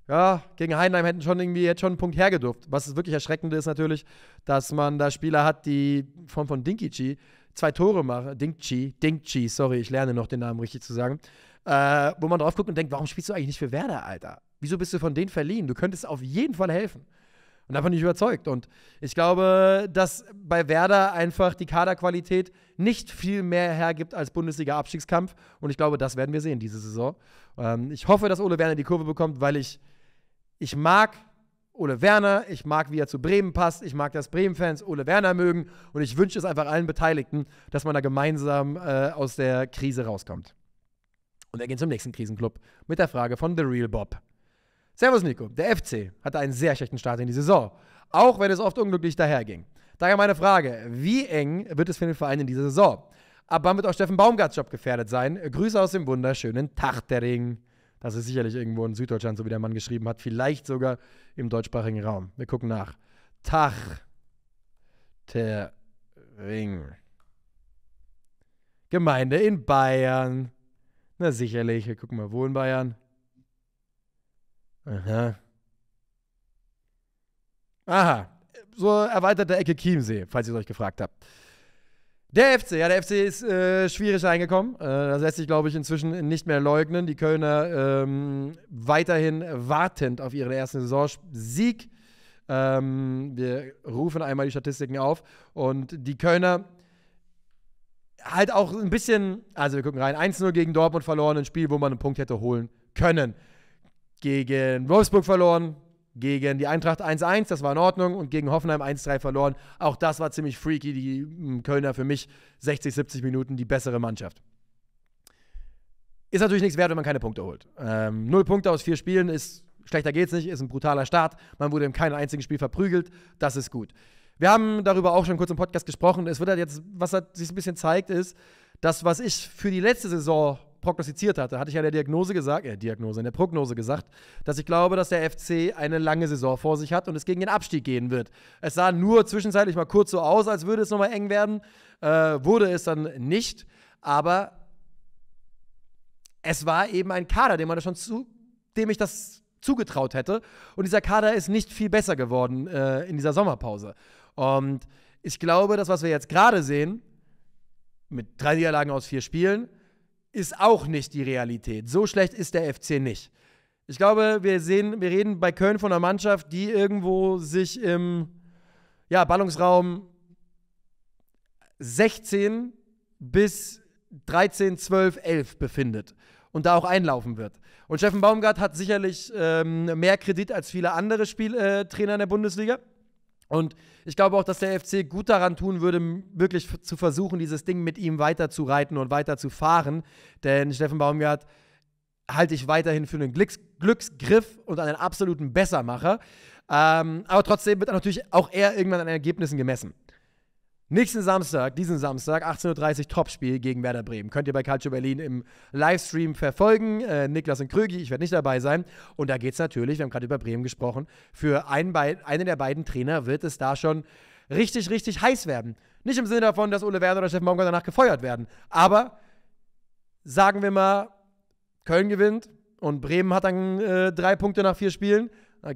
Ja, gegen Heidenheim hätten schon irgendwie jetzt schon einen Punkt hergedurft. Was wirklich erschreckend ist natürlich, dass man da Spieler hat, die von, von Dinkichi zwei Tore machen. Dinkchi, Dinkchi, sorry, ich lerne noch den Namen richtig zu sagen. Äh, wo man drauf guckt und denkt, warum spielst du eigentlich nicht für Werder, Alter? Wieso bist du von denen verliehen? Du könntest auf jeden Fall helfen. Und davon nicht überzeugt. Und ich glaube, dass bei Werder einfach die Kaderqualität nicht viel mehr hergibt als Bundesliga-Abstiegskampf. Und ich glaube, das werden wir sehen diese Saison. Ähm, ich hoffe, dass Ole Werner die Kurve bekommt, weil ich, ich mag Ole Werner, ich mag, wie er zu Bremen passt, ich mag, dass Bremen-Fans Ole Werner mögen und ich wünsche es einfach allen Beteiligten, dass man da gemeinsam äh, aus der Krise rauskommt. Und wir gehen zum nächsten Krisenclub mit der Frage von The Real Bob. Servus Nico, der FC hatte einen sehr schlechten Start in die Saison, auch wenn es oft unglücklich daherging. Daher meine Frage, wie eng wird es für den Verein in dieser Saison? Ab wann wird auch Steffen Baumgarts Job gefährdet sein? Grüße aus dem wunderschönen Tachtering. Das ist sicherlich irgendwo in Süddeutschland, so wie der Mann geschrieben hat, vielleicht sogar im deutschsprachigen Raum. Wir gucken nach. Tachtering. Gemeinde in Bayern. Na sicherlich, wir gucken mal, wo in Bayern. Aha. Aha. So erweiterte Ecke Chiemsee, falls ihr es euch gefragt habt. Der FC, ja, der FC ist äh, schwierig reingekommen. Äh, das lässt sich, glaube ich, inzwischen nicht mehr leugnen. Die Kölner ähm, weiterhin wartend auf ihren ersten Saisonsieg. Ähm, wir rufen einmal die Statistiken auf. Und die Kölner halt auch ein bisschen, also wir gucken rein, 1-0 gegen Dortmund verloren, ein Spiel, wo man einen Punkt hätte holen können gegen Wolfsburg verloren, gegen die Eintracht 1-1, das war in Ordnung, und gegen Hoffenheim 1-3 verloren. Auch das war ziemlich freaky. Die hm, Kölner für mich 60, 70 Minuten die bessere Mannschaft. Ist natürlich nichts wert, wenn man keine Punkte holt. Ähm, null Punkte aus vier Spielen ist, schlechter geht's nicht, ist ein brutaler Start. Man wurde in keinem einzigen Spiel verprügelt, das ist gut. Wir haben darüber auch schon kurz im Podcast gesprochen. Es wird halt jetzt, was halt sich ein bisschen zeigt, ist, das, was ich für die letzte Saison prognostiziert hatte, hatte ich ja in der Diagnose gesagt, äh, Diagnose, in der Prognose gesagt, dass ich glaube, dass der FC eine lange Saison vor sich hat und es gegen den Abstieg gehen wird. Es sah nur zwischenzeitlich mal kurz so aus, als würde es nochmal eng werden, äh, wurde es dann nicht, aber es war eben ein Kader, dem man schon zu, dem ich das zugetraut hätte. Und dieser Kader ist nicht viel besser geworden äh, in dieser Sommerpause. Und ich glaube, das, was wir jetzt gerade sehen, mit drei Niederlagen aus vier Spielen, ist auch nicht die Realität. So schlecht ist der FC nicht. Ich glaube, wir sehen, wir reden bei Köln von einer Mannschaft, die irgendwo sich im ja, Ballungsraum 16 bis 13, 12, 11 befindet und da auch einlaufen wird. Und Steffen Baumgart hat sicherlich ähm, mehr Kredit als viele andere Spieltrainer äh, in der Bundesliga. Und ich glaube auch, dass der FC gut daran tun würde, wirklich zu versuchen, dieses Ding mit ihm weiterzureiten und weiterzufahren. Denn Steffen Baumgart halte ich weiterhin für einen Glücks Glücksgriff und einen absoluten Bessermacher. Ähm, aber trotzdem wird natürlich auch er irgendwann an Ergebnissen gemessen. Nächsten Samstag, diesen Samstag, 18.30 Uhr, Topspiel gegen Werder Bremen. Könnt ihr bei Calcio Berlin im Livestream verfolgen. Äh, Niklas und Krögi, ich werde nicht dabei sein. Und da geht es natürlich, wir haben gerade über Bremen gesprochen, für einen, einen der beiden Trainer wird es da schon richtig, richtig heiß werden. Nicht im Sinne davon, dass Ole Werner oder Steffen Baumgart danach gefeuert werden. Aber sagen wir mal, Köln gewinnt und Bremen hat dann äh, drei Punkte nach vier Spielen.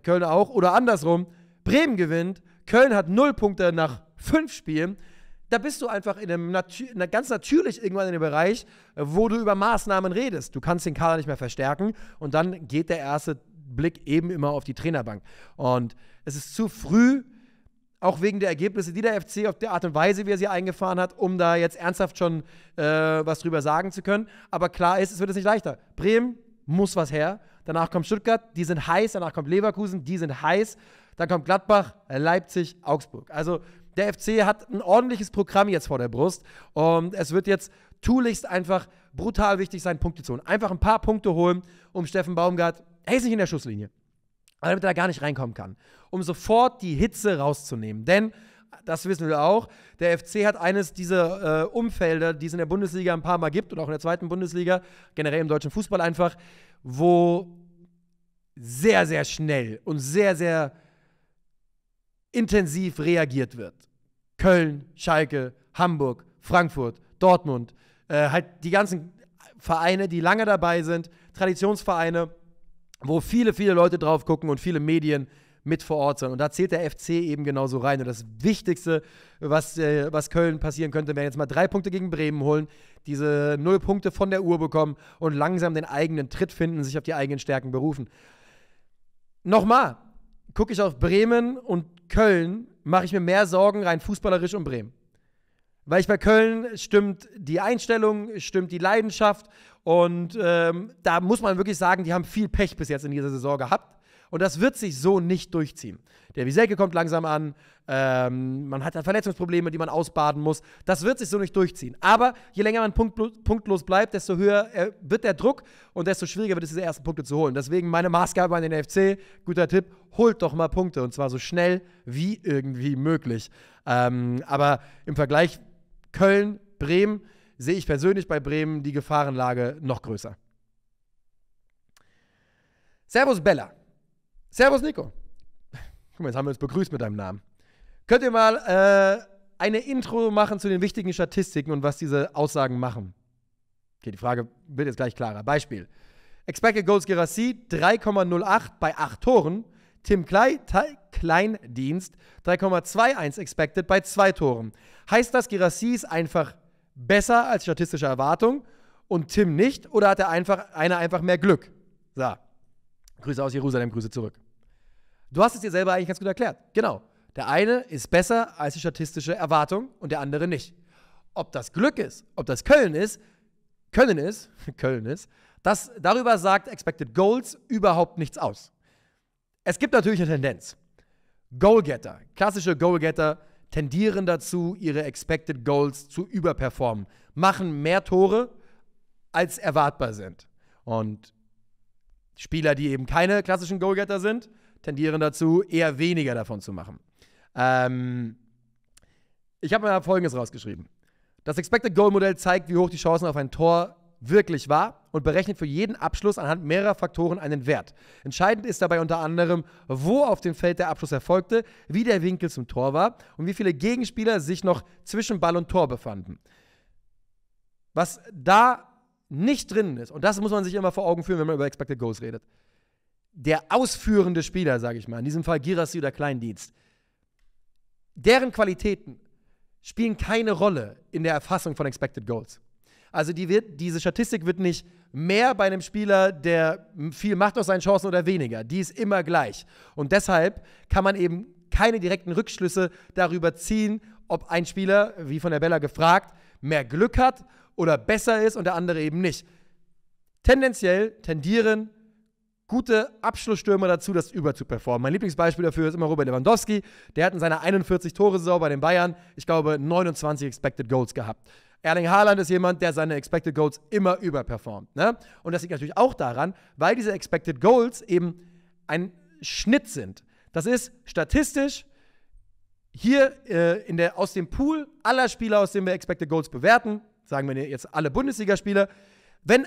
Köln auch. Oder andersrum, Bremen gewinnt, Köln hat null Punkte nach fünf Spielen, da bist du einfach in einem ganz natürlich irgendwann in dem Bereich, äh, wo du über Maßnahmen redest. Du kannst den Kader nicht mehr verstärken und dann geht der erste Blick eben immer auf die Trainerbank. Und es ist zu früh, auch wegen der Ergebnisse, die der FC auf der Art und Weise, wie er sie eingefahren hat, um da jetzt ernsthaft schon äh, was drüber sagen zu können. Aber klar ist, es wird es nicht leichter. Bremen muss was her. Danach kommt Stuttgart, die sind heiß. Danach kommt Leverkusen, die sind heiß. Dann kommt Gladbach, Leipzig, Augsburg. Also der FC hat ein ordentliches Programm jetzt vor der Brust und es wird jetzt tulichst einfach brutal wichtig sein, Punkte zu holen. Einfach ein paar Punkte holen, um Steffen Baumgart, er ist nicht in der Schusslinie, aber damit er da gar nicht reinkommen kann, um sofort die Hitze rauszunehmen. Denn das wissen wir auch. Der FC hat eines dieser äh, Umfelder, die es in der Bundesliga ein paar Mal gibt und auch in der zweiten Bundesliga, generell im deutschen Fußball einfach, wo sehr, sehr schnell und sehr, sehr intensiv reagiert wird. Köln, Schalke, Hamburg, Frankfurt, Dortmund, äh, halt die ganzen Vereine, die lange dabei sind, Traditionsvereine, wo viele, viele Leute drauf gucken und viele Medien mit vor Ort sind. Und da zählt der FC eben genauso rein. Und das Wichtigste, was, äh, was Köln passieren könnte, wäre jetzt mal drei Punkte gegen Bremen holen, diese null Punkte von der Uhr bekommen und langsam den eigenen Tritt finden, sich auf die eigenen Stärken berufen. Nochmal, gucke ich auf Bremen und Köln mache ich mir mehr Sorgen rein fußballerisch um Bremen. Weil ich bei Köln stimmt die Einstellung, stimmt die Leidenschaft und ähm, da muss man wirklich sagen, die haben viel Pech bis jetzt in dieser Saison gehabt. Und das wird sich so nicht durchziehen. Der Wieselke kommt langsam an, ähm, man hat dann Verletzungsprobleme, die man ausbaden muss. Das wird sich so nicht durchziehen. Aber je länger man punktlos, bleibt, desto höher äh, wird der Druck und desto schwieriger wird es, diese ersten Punkte zu holen. Deswegen meine Maßgabe an den FC, guter Tipp, holt doch mal Punkte und zwar so schnell wie irgendwie möglich. Ähm, aber im Vergleich Köln, Bremen, sehe ich persönlich bei Bremen die Gefahrenlage noch größer. Servus Bella Servus Nico. Guck mal, jetzt haben wir uns begrüßt mit deinem Namen. Könnt ihr mal äh, eine Intro machen zu den wichtigen Statistiken und was diese Aussagen machen? Okay, die Frage wird jetzt gleich klarer. Beispiel. Expected Goals Gerassi 3,08 bei 8 Toren. Tim Klei, Kleindienst 3,21 expected bei 2 Toren. Heißt das, Gerassi ist einfach besser als statistische Erwartung und Tim nicht? Oder hat er einfach, einer einfach mehr Glück? So. Grüße aus Jerusalem, Grüße zurück. Du hast es dir selber eigentlich ganz gut erklärt. Genau. Der eine ist besser als die statistische Erwartung und der andere nicht. Ob das Glück ist, ob das Köln ist, Köln ist, Köln ist, das, darüber sagt Expected Goals überhaupt nichts aus. Es gibt natürlich eine Tendenz. Goalgetter, klassische Goalgetter tendieren dazu, ihre Expected Goals zu überperformen, machen mehr Tore, als erwartbar sind. Und Spieler, die eben keine klassischen Goalgetter sind, tendieren dazu, eher weniger davon zu machen. Ähm, ich habe mir Folgendes rausgeschrieben. Das Expected Goal Modell zeigt, wie hoch die Chancen auf ein Tor wirklich war und berechnet für jeden Abschluss anhand mehrerer Faktoren einen Wert. Entscheidend ist dabei unter anderem, wo auf dem Feld der Abschluss erfolgte, wie der Winkel zum Tor war und wie viele Gegenspieler sich noch zwischen Ball und Tor befanden. Was da nicht drin ist, und das muss man sich immer vor Augen führen, wenn man über Expected Goals redet, der ausführende Spieler, sage ich mal, in diesem Fall Girassi oder Kleindienst, deren Qualitäten spielen keine Rolle in der Erfassung von Expected Goals. Also die wird, diese Statistik wird nicht mehr bei einem Spieler, der viel macht aus seinen Chancen oder weniger. Die ist immer gleich. Und deshalb kann man eben keine direkten Rückschlüsse darüber ziehen, ob ein Spieler, wie von der Bella gefragt, mehr Glück hat oder besser ist und der andere eben nicht. Tendenziell tendieren gute Abschlussstürmer dazu, das über zu performen. Mein Lieblingsbeispiel dafür ist immer Robert Lewandowski. Der hat in seiner 41 Tore Saison bei den Bayern, ich glaube, 29 Expected Goals gehabt. Erling Haaland ist jemand, der seine Expected Goals immer überperformt. Ne? Und das liegt natürlich auch daran, weil diese Expected Goals eben ein Schnitt sind. Das ist statistisch hier äh, in der, aus dem Pool aller Spieler, aus denen wir Expected Goals bewerten, sagen wir jetzt alle Bundesligaspieler, wenn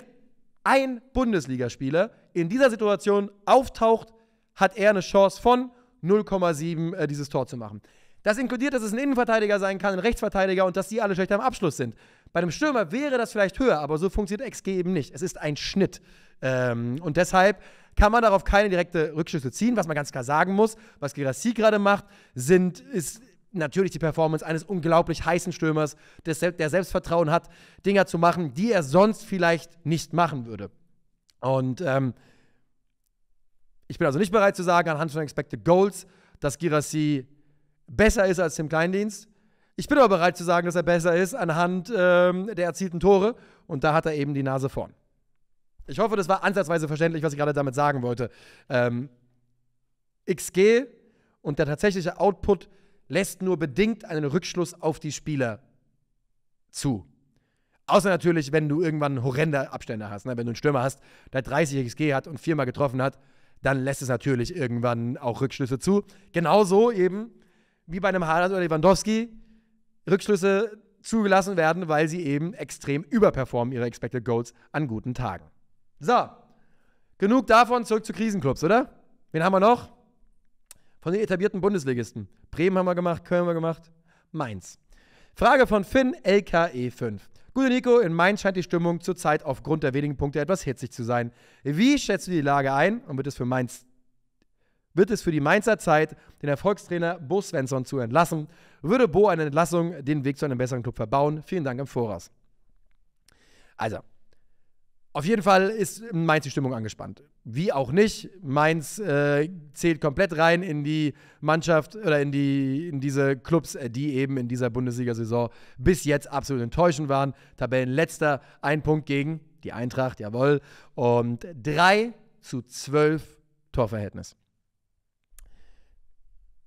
ein Bundesligaspieler in dieser Situation auftaucht, hat er eine Chance von 0,7 äh, dieses Tor zu machen. Das inkludiert, dass es ein Innenverteidiger sein kann, ein Rechtsverteidiger und dass die alle schlechter am Abschluss sind. Bei einem Stürmer wäre das vielleicht höher, aber so funktioniert XG eben nicht. Es ist ein Schnitt. Ähm, und deshalb kann man darauf keine direkte Rückschlüsse ziehen. Was man ganz klar sagen muss, was Gerassi gerade macht, sind, ist natürlich die Performance eines unglaublich heißen Stürmers, der Selbstvertrauen hat, Dinger zu machen, die er sonst vielleicht nicht machen würde. Und ähm, ich bin also nicht bereit zu sagen, anhand von Expected Goals, dass Girassi besser ist als Tim Kleindienst. Ich bin aber bereit zu sagen, dass er besser ist anhand ähm, der erzielten Tore. Und da hat er eben die Nase vorn. Ich hoffe, das war ansatzweise verständlich, was ich gerade damit sagen wollte. Ähm, XG und der tatsächliche Output lässt nur bedingt einen Rückschluss auf die Spieler zu. Außer natürlich, wenn du irgendwann horrende Abstände hast. Ne? Wenn du einen Stürmer hast, der 30 XG hat und viermal getroffen hat, dann lässt es natürlich irgendwann auch Rückschlüsse zu. Genauso eben wie bei einem Haaland oder Lewandowski Rückschlüsse zugelassen werden, weil sie eben extrem überperformen ihre Expected Goals an guten Tagen. So, genug davon, zurück zu Krisenclubs, oder? Wen haben wir noch? Von den etablierten Bundesligisten. Bremen haben wir gemacht, Köln haben wir gemacht, Mainz. Frage von Finn LKE5. Gute Nico, in Mainz scheint die Stimmung zurzeit aufgrund der wenigen Punkte etwas hitzig zu sein. Wie schätzt du die Lage ein und wird es für Mainz wird es für die Mainzer Zeit, den Erfolgstrainer Bo Svensson zu entlassen? Würde Bo eine Entlassung den Weg zu einem besseren Club verbauen? Vielen Dank im Voraus. Also, auf jeden Fall ist Mainz die Stimmung angespannt. Wie auch nicht. Mainz äh, zählt komplett rein in die Mannschaft oder in, die, in diese Clubs, äh, die eben in dieser Bundesliga-Saison bis jetzt absolut enttäuschend waren. Tabellenletzter, ein Punkt gegen die Eintracht, jawohl. Und 3 zu 12 Torverhältnis.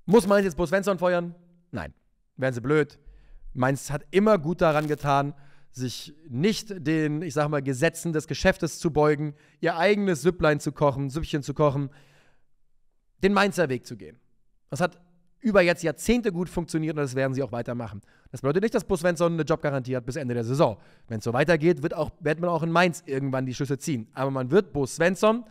Muss Mainz jetzt Bo Svensson feuern? Nein. Wären sie blöd. Mainz hat immer gut daran getan, sich nicht den, ich sag mal, Gesetzen des Geschäftes zu beugen, ihr eigenes Süpplein zu kochen, Süppchen zu kochen, den Mainzer Weg zu gehen. Das hat über jetzt Jahrzehnte gut funktioniert und das werden sie auch weitermachen. Das bedeutet nicht, dass Bus Svensson eine Jobgarantie hat bis Ende der Saison. Wenn es so weitergeht, wird, auch, wird man auch in Mainz irgendwann die Schüsse ziehen. Aber man wird Bus Svensson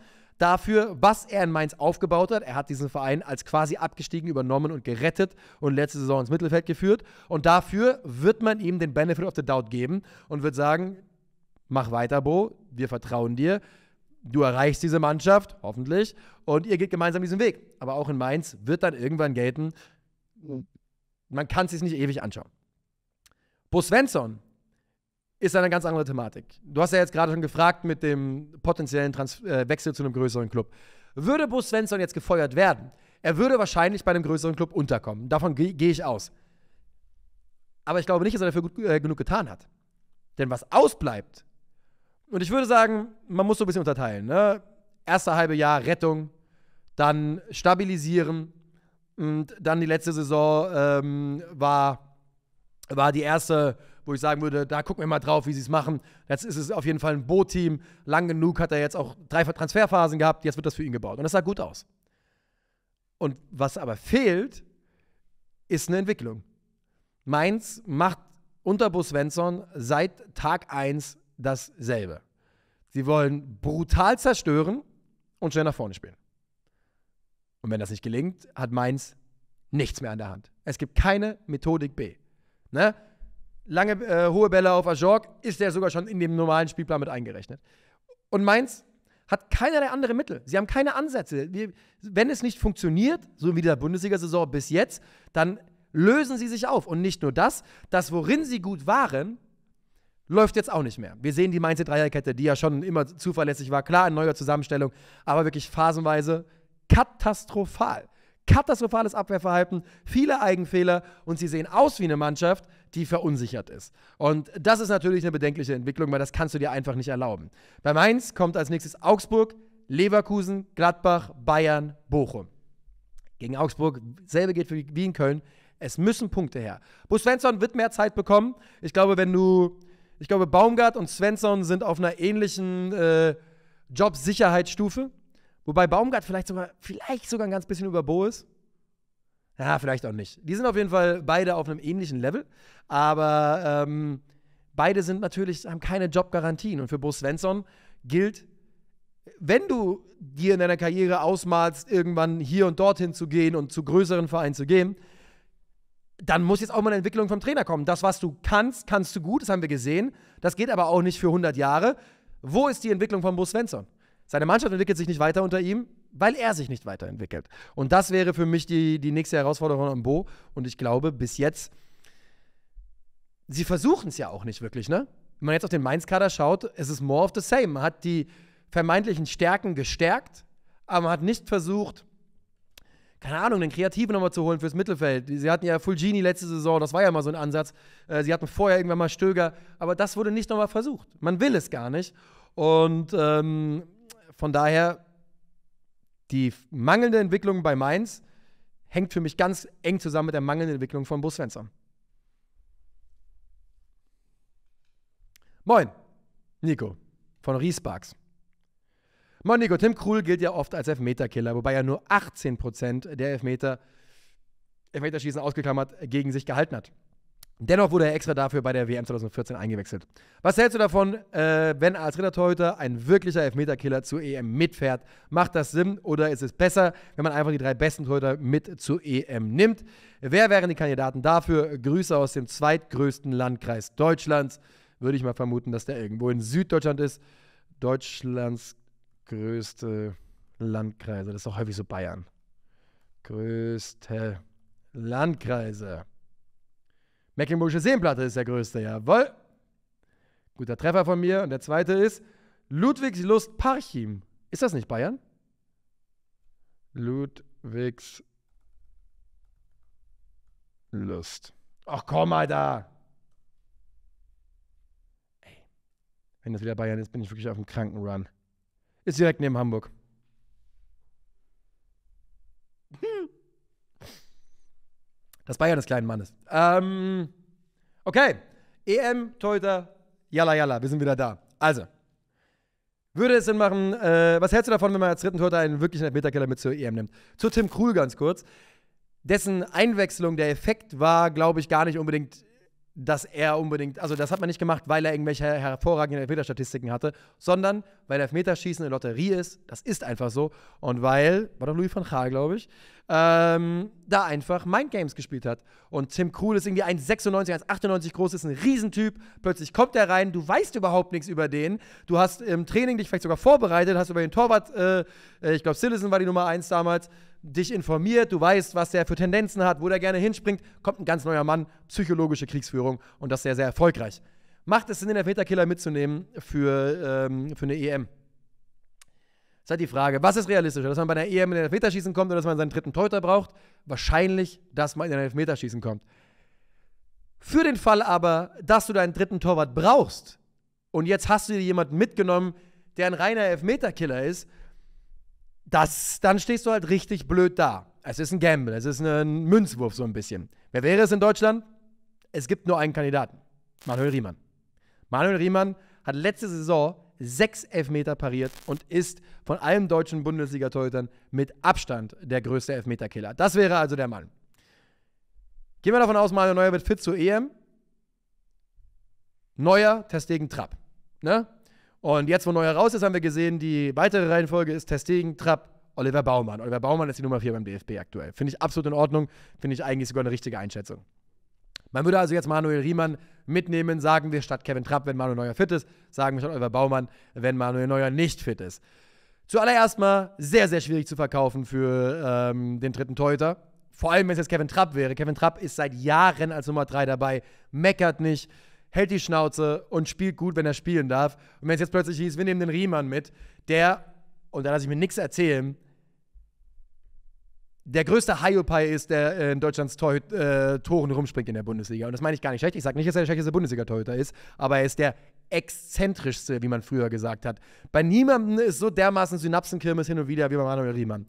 dafür, was er in Mainz aufgebaut hat. Er hat diesen Verein als quasi abgestiegen übernommen und gerettet und letzte Saison ins Mittelfeld geführt. Und dafür wird man ihm den Benefit of the Doubt geben und wird sagen, mach weiter, Bo, wir vertrauen dir. Du erreichst diese Mannschaft, hoffentlich, und ihr geht gemeinsam diesen Weg. Aber auch in Mainz wird dann irgendwann gelten, man kann es sich nicht ewig anschauen. Bo Svensson ist eine ganz andere Thematik. Du hast ja jetzt gerade schon gefragt mit dem potenziellen Trans äh, Wechsel zu einem größeren Club. Würde Bo Svensson jetzt gefeuert werden, er würde wahrscheinlich bei einem größeren Club unterkommen. Davon gehe geh ich aus. Aber ich glaube nicht, dass er dafür gut, äh, genug getan hat. Denn was ausbleibt, und ich würde sagen, man muss so ein bisschen unterteilen. Ne? Erste halbe Jahr Rettung, dann stabilisieren und dann die letzte Saison ähm, war, war die erste wo ich sagen würde, da gucken wir mal drauf, wie sie es machen. Jetzt ist es auf jeden Fall ein Bo-Team. Lang genug hat er jetzt auch drei Transferphasen gehabt. Jetzt wird das für ihn gebaut. Und das sah gut aus. Und was aber fehlt, ist eine Entwicklung. Mainz macht unter Bo Svensson seit Tag 1 dasselbe. Sie wollen brutal zerstören und schnell nach vorne spielen. Und wenn das nicht gelingt, hat Mainz nichts mehr an der Hand. Es gibt keine Methodik B. Ne? lange, äh, hohe Bälle auf Ajorg, ist der sogar schon in dem normalen Spielplan mit eingerechnet. Und Mainz hat keinerlei andere Mittel. Sie haben keine Ansätze. Wir, wenn es nicht funktioniert, so wie der Bundesliga-Saison bis jetzt, dann lösen sie sich auf. Und nicht nur das, das, worin sie gut waren, läuft jetzt auch nicht mehr. Wir sehen die Mainzer Dreierkette, die ja schon immer zuverlässig war, klar in neuer Zusammenstellung, aber wirklich phasenweise katastrophal. Katastrophales Abwehrverhalten, viele Eigenfehler und sie sehen aus wie eine Mannschaft, die verunsichert ist. Und das ist natürlich eine bedenkliche Entwicklung, weil das kannst du dir einfach nicht erlauben. Bei Mainz kommt als nächstes Augsburg, Leverkusen, Gladbach, Bayern, Bochum. Gegen Augsburg, selbe geht für in Köln. Es müssen Punkte her. Bo Svensson wird mehr Zeit bekommen. Ich glaube, wenn du, ich glaube, Baumgart und Svensson sind auf einer ähnlichen äh, Jobsicherheitsstufe. Wobei Baumgart vielleicht sogar, vielleicht sogar ein ganz bisschen über Bo ist. Ja, vielleicht auch nicht. Die sind auf jeden Fall beide auf einem ähnlichen Level, aber ähm, beide sind natürlich, haben keine Jobgarantien. Und für Bo Svensson gilt, wenn du dir in deiner Karriere ausmalst, irgendwann hier und dorthin zu gehen und zu größeren Vereinen zu gehen, dann muss jetzt auch mal eine Entwicklung vom Trainer kommen. Das, was du kannst, kannst du gut, das haben wir gesehen. Das geht aber auch nicht für 100 Jahre. Wo ist die Entwicklung von Bo Svensson? Seine Mannschaft entwickelt sich nicht weiter unter ihm weil er sich nicht weiterentwickelt. Und das wäre für mich die, die nächste Herausforderung an Bo. Und ich glaube, bis jetzt, sie versuchen es ja auch nicht wirklich, ne? Wenn man jetzt auf den Mainz-Kader schaut, es ist more of the same. Man hat die vermeintlichen Stärken gestärkt, aber man hat nicht versucht, keine Ahnung, den Kreativen nochmal zu holen fürs Mittelfeld. Sie hatten ja Fulgini letzte Saison, das war ja mal so ein Ansatz. Äh, sie hatten vorher irgendwann mal Stöger, aber das wurde nicht nochmal versucht. Man will es gar nicht. Und ähm, von daher die mangelnde Entwicklung bei Mainz hängt für mich ganz eng zusammen mit der mangelnden Entwicklung von Busfenster. Moin, Nico von Riesparks. Moin Nico, Tim Krul gilt ja oft als Elfmeterkiller, wobei er nur 18% der Elfmeter, Elfmeterschießen ausgeklammert, gegen sich gehalten hat. Dennoch wurde er extra dafür bei der WM 2014 eingewechselt. Was hältst du davon, äh, wenn als Rittertorhüter ein wirklicher Elfmeterkiller zur EM mitfährt? Macht das Sinn oder ist es besser, wenn man einfach die drei besten Torhüter mit zur EM nimmt? Wer wären die Kandidaten dafür? Grüße aus dem zweitgrößten Landkreis Deutschlands. Würde ich mal vermuten, dass der irgendwo in Süddeutschland ist. Deutschlands größte Landkreise. Das ist auch häufig so Bayern. Größte Landkreise. Mecklenburgische Seenplatte ist der größte, jawohl. Guter Treffer von mir. Und der zweite ist Ludwigslust-Parchim. Ist das nicht Bayern? Ludwigslust. Ach komm, mal da. Ey, wenn das wieder Bayern ist, bin ich wirklich auf dem Run. Ist direkt neben Hamburg. Hm. Das Bayern des kleinen Mannes. Ähm, okay. EM, Teuter, Yalla Yalla, wir sind wieder da. Also, würde es denn machen, äh, was hältst du davon, wenn man als dritten Torhüter einen wirklichen Elfmeterkiller mit zur EM nimmt? Zu Tim Krul ganz kurz. Dessen Einwechslung, der Effekt war, glaube ich, gar nicht unbedingt dass er unbedingt, also das hat man nicht gemacht, weil er irgendwelche hervorragenden Elfmeterstatistiken hatte, sondern weil Elfmeterschießen eine Lotterie ist, das ist einfach so, und weil, war doch Louis van Gaal, glaube ich, ähm, da einfach Mindgames gespielt hat. Und Tim Krul ist irgendwie 1,96, 1,98 groß, ist ein Riesentyp, plötzlich kommt er rein, du weißt überhaupt nichts über den, du hast im Training dich vielleicht sogar vorbereitet, hast über den Torwart, äh, äh ich glaube, Sillison war die Nummer 1 damals, dich informiert, du weißt, was der für Tendenzen hat, wo der gerne hinspringt, kommt ein ganz neuer Mann, psychologische Kriegsführung und das sehr, sehr erfolgreich. Macht es Sinn, den Elfmeterkiller mitzunehmen für, ähm, für eine EM? Das ist halt die Frage, was ist realistischer, dass man bei einer EM in den Elfmeterschießen kommt oder dass man seinen dritten Torhüter braucht? Wahrscheinlich, dass man in den Elfmeterschießen kommt. Für den Fall aber, dass du deinen dritten Torwart brauchst und jetzt hast du dir jemanden mitgenommen, der ein reiner Elfmeterkiller ist, das, dann stehst du halt richtig blöd da. Es ist ein Gamble, es ist ein Münzwurf so ein bisschen. Wer wäre es in Deutschland? Es gibt nur einen Kandidaten, Manuel Riemann. Manuel Riemann hat letzte Saison sechs Elfmeter pariert und ist von allen deutschen Bundesliga-Torhütern mit Abstand der größte Elfmeterkiller. Das wäre also der Mann. Gehen wir davon aus, Manuel Neuer wird fit zur EM. Neuer, Testegen, Trapp. Ne? Und jetzt, wo neu raus ist, haben wir gesehen, die weitere Reihenfolge ist Testegen, Trapp, Oliver Baumann. Oliver Baumann ist die Nummer 4 beim DFB aktuell. Finde ich absolut in Ordnung. Finde ich eigentlich sogar eine richtige Einschätzung. Man würde also jetzt Manuel Riemann mitnehmen, sagen wir statt Kevin Trapp, wenn Manuel Neuer fit ist, sagen wir statt Oliver Baumann, wenn Manuel Neuer nicht fit ist. Zuallererst mal sehr, sehr schwierig zu verkaufen für ähm, den dritten Teuter. Vor allem, wenn es jetzt Kevin Trapp wäre. Kevin Trapp ist seit Jahren als Nummer 3 dabei, meckert nicht, hält die Schnauze und spielt gut, wenn er spielen darf. Und wenn es jetzt plötzlich hieß, wir nehmen den Riemann mit, der, und da lasse ich mir nichts erzählen, der größte Hyopai ist, der in Deutschlands Tor äh, Toren rumspringt in der Bundesliga. Und das meine ich gar nicht schlecht. Ich sage nicht, dass er der schlechteste Bundesliga-Torhüter ist, aber er ist der exzentrischste, wie man früher gesagt hat. Bei niemandem ist so dermaßen Synapsenkirmes hin und wieder wie bei Manuel Riemann.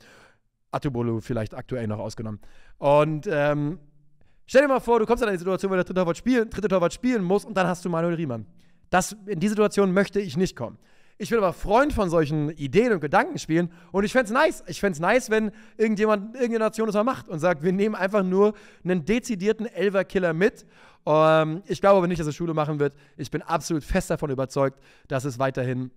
Atubolu vielleicht aktuell noch ausgenommen. Und ähm, Stell dir mal vor, du kommst an eine Situation, wo der dritte Torwart spielen, dritte Torwart spielen muss und dann hast du Manuel Riemann. Das, in die Situation möchte ich nicht kommen. Ich bin aber Freund von solchen Ideen und Gedankenspielen und ich fände es nice. Ich fände es nice, wenn irgendjemand, irgendeine Nation das mal macht und sagt, wir nehmen einfach nur einen dezidierten Elver-Killer mit. Ähm, ich glaube aber nicht, dass es Schule machen wird. Ich bin absolut fest davon überzeugt, dass es weiterhin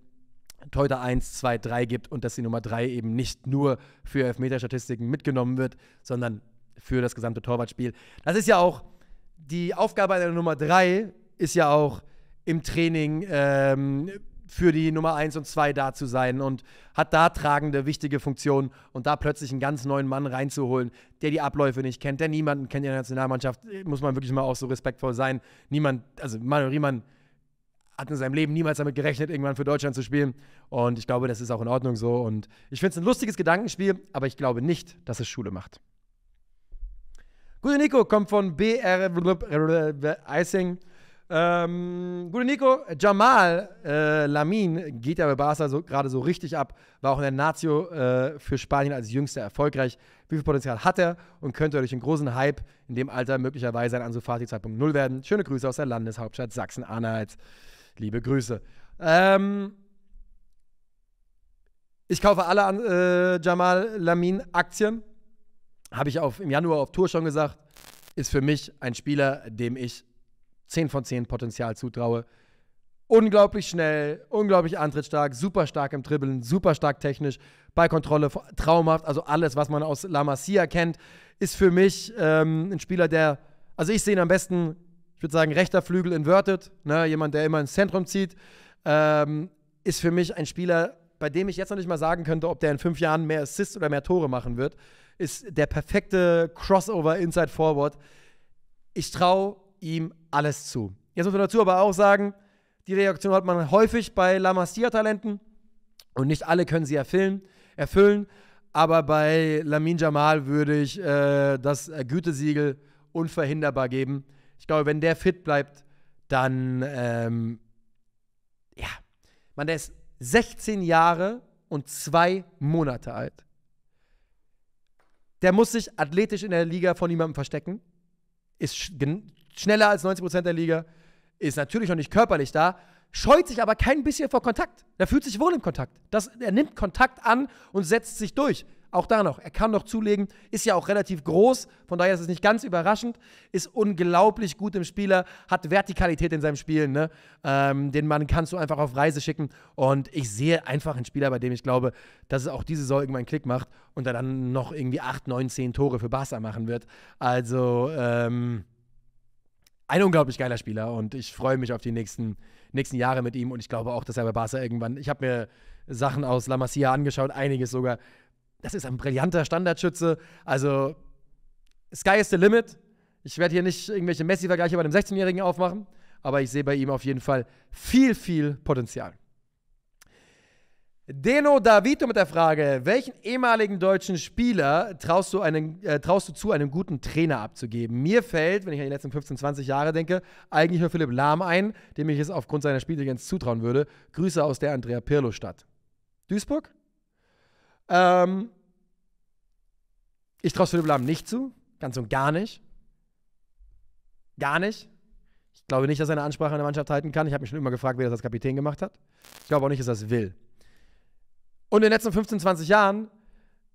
Teute 1, 2, 3 gibt und dass die Nummer 3 eben nicht nur für Elfmeterstatistiken mitgenommen wird, sondern für das gesamte Torwartspiel. Das ist ja auch die Aufgabe einer Nummer 3, ist ja auch im Training ähm, für die Nummer 1 und 2 da zu sein und hat da tragende, wichtige Funktionen und da plötzlich einen ganz neuen Mann reinzuholen, der die Abläufe nicht kennt, der niemanden kennt in der Nationalmannschaft, äh, muss man wirklich mal auch so respektvoll sein. Niemand, also Manuel Riemann hat in seinem Leben niemals damit gerechnet, irgendwann für Deutschland zu spielen und ich glaube, das ist auch in Ordnung so und ich finde es ein lustiges Gedankenspiel, aber ich glaube nicht, dass es Schule macht. Gute Nico kommt von BR Icing. Ähm, gute Nico, Jamal äh, Lamin geht ja bei Barca so, gerade so richtig ab, war auch in der Nazio äh, für Spanien als Jüngster erfolgreich. Wie viel Potenzial hat er und könnte durch den großen Hype in dem Alter möglicherweise ein Ansofati 2.0 werden? Schöne Grüße aus der Landeshauptstadt Sachsen-Anhalt. Liebe Grüße. Ähm, ich kaufe alle an, äh, Jamal Lamin Aktien habe ich auf, im Januar auf Tour schon gesagt, ist für mich ein Spieler, dem ich 10 von 10 Potenzial zutraue. Unglaublich schnell, unglaublich antrittsstark, super stark im Dribbeln, super stark technisch, bei Kontrolle traumhaft, also alles, was man aus La Masia kennt, ist für mich ähm, ein Spieler, der, also ich sehe ihn am besten, ich würde sagen, rechter Flügel inverted, ne? jemand, der immer ins Zentrum zieht, ähm, ist für mich ein Spieler, bei dem ich jetzt noch nicht mal sagen könnte, ob der in fünf Jahren mehr Assists oder mehr Tore machen wird ist der perfekte Crossover Inside Forward. Ich traue ihm alles zu. Jetzt muss man dazu aber auch sagen, die Reaktion hat man häufig bei La Masia-Talenten und nicht alle können sie erfüllen. erfüllen. Aber bei Lamin Jamal würde ich äh, das Gütesiegel unverhinderbar geben. Ich glaube, wenn der fit bleibt, dann, ähm, ja, man, der ist 16 Jahre und zwei Monate alt. Der muss sich athletisch in der Liga von niemandem verstecken. Ist sch schneller als 90% der Liga. Ist natürlich noch nicht körperlich da. Scheut sich aber kein bisschen vor Kontakt. Er fühlt sich wohl im Kontakt. Das, er nimmt Kontakt an und setzt sich durch. Auch da noch, er kann noch zulegen, ist ja auch relativ groß, von daher ist es nicht ganz überraschend, ist unglaublich gut im Spieler, hat Vertikalität in seinem Spielen, ne? ähm, den Mann kannst du einfach auf Reise schicken und ich sehe einfach einen Spieler, bei dem ich glaube, dass es auch diese Saison irgendwann einen Klick macht und er dann noch irgendwie 8, 9, 10 Tore für Barca machen wird. Also ähm, ein unglaublich geiler Spieler und ich freue mich auf die nächsten, nächsten Jahre mit ihm und ich glaube auch, dass er bei Barca irgendwann, ich habe mir Sachen aus La Masia angeschaut, einiges sogar, das ist ein brillanter Standardschütze. Also, Sky is the limit. Ich werde hier nicht irgendwelche Messi-Vergleiche bei einem 16-Jährigen aufmachen, aber ich sehe bei ihm auf jeden Fall viel, viel Potenzial. Deno Davito mit der Frage: Welchen ehemaligen deutschen Spieler traust du, einen, äh, traust du zu, einen guten Trainer abzugeben? Mir fällt, wenn ich an die letzten 15, 20 Jahre denke, eigentlich nur Philipp Lahm ein, dem ich es aufgrund seiner Spieldigens zutrauen würde. Grüße aus der Andrea Pirlo-Stadt. Duisburg? Ähm, ich traue Philipp Lahm nicht zu, ganz und gar nicht. Gar nicht. Ich glaube nicht, dass er eine Ansprache an der Mannschaft halten kann. Ich habe mich schon immer gefragt, wer das als Kapitän gemacht hat. Ich glaube auch nicht, dass er es will. Und in den letzten 15, 20 Jahren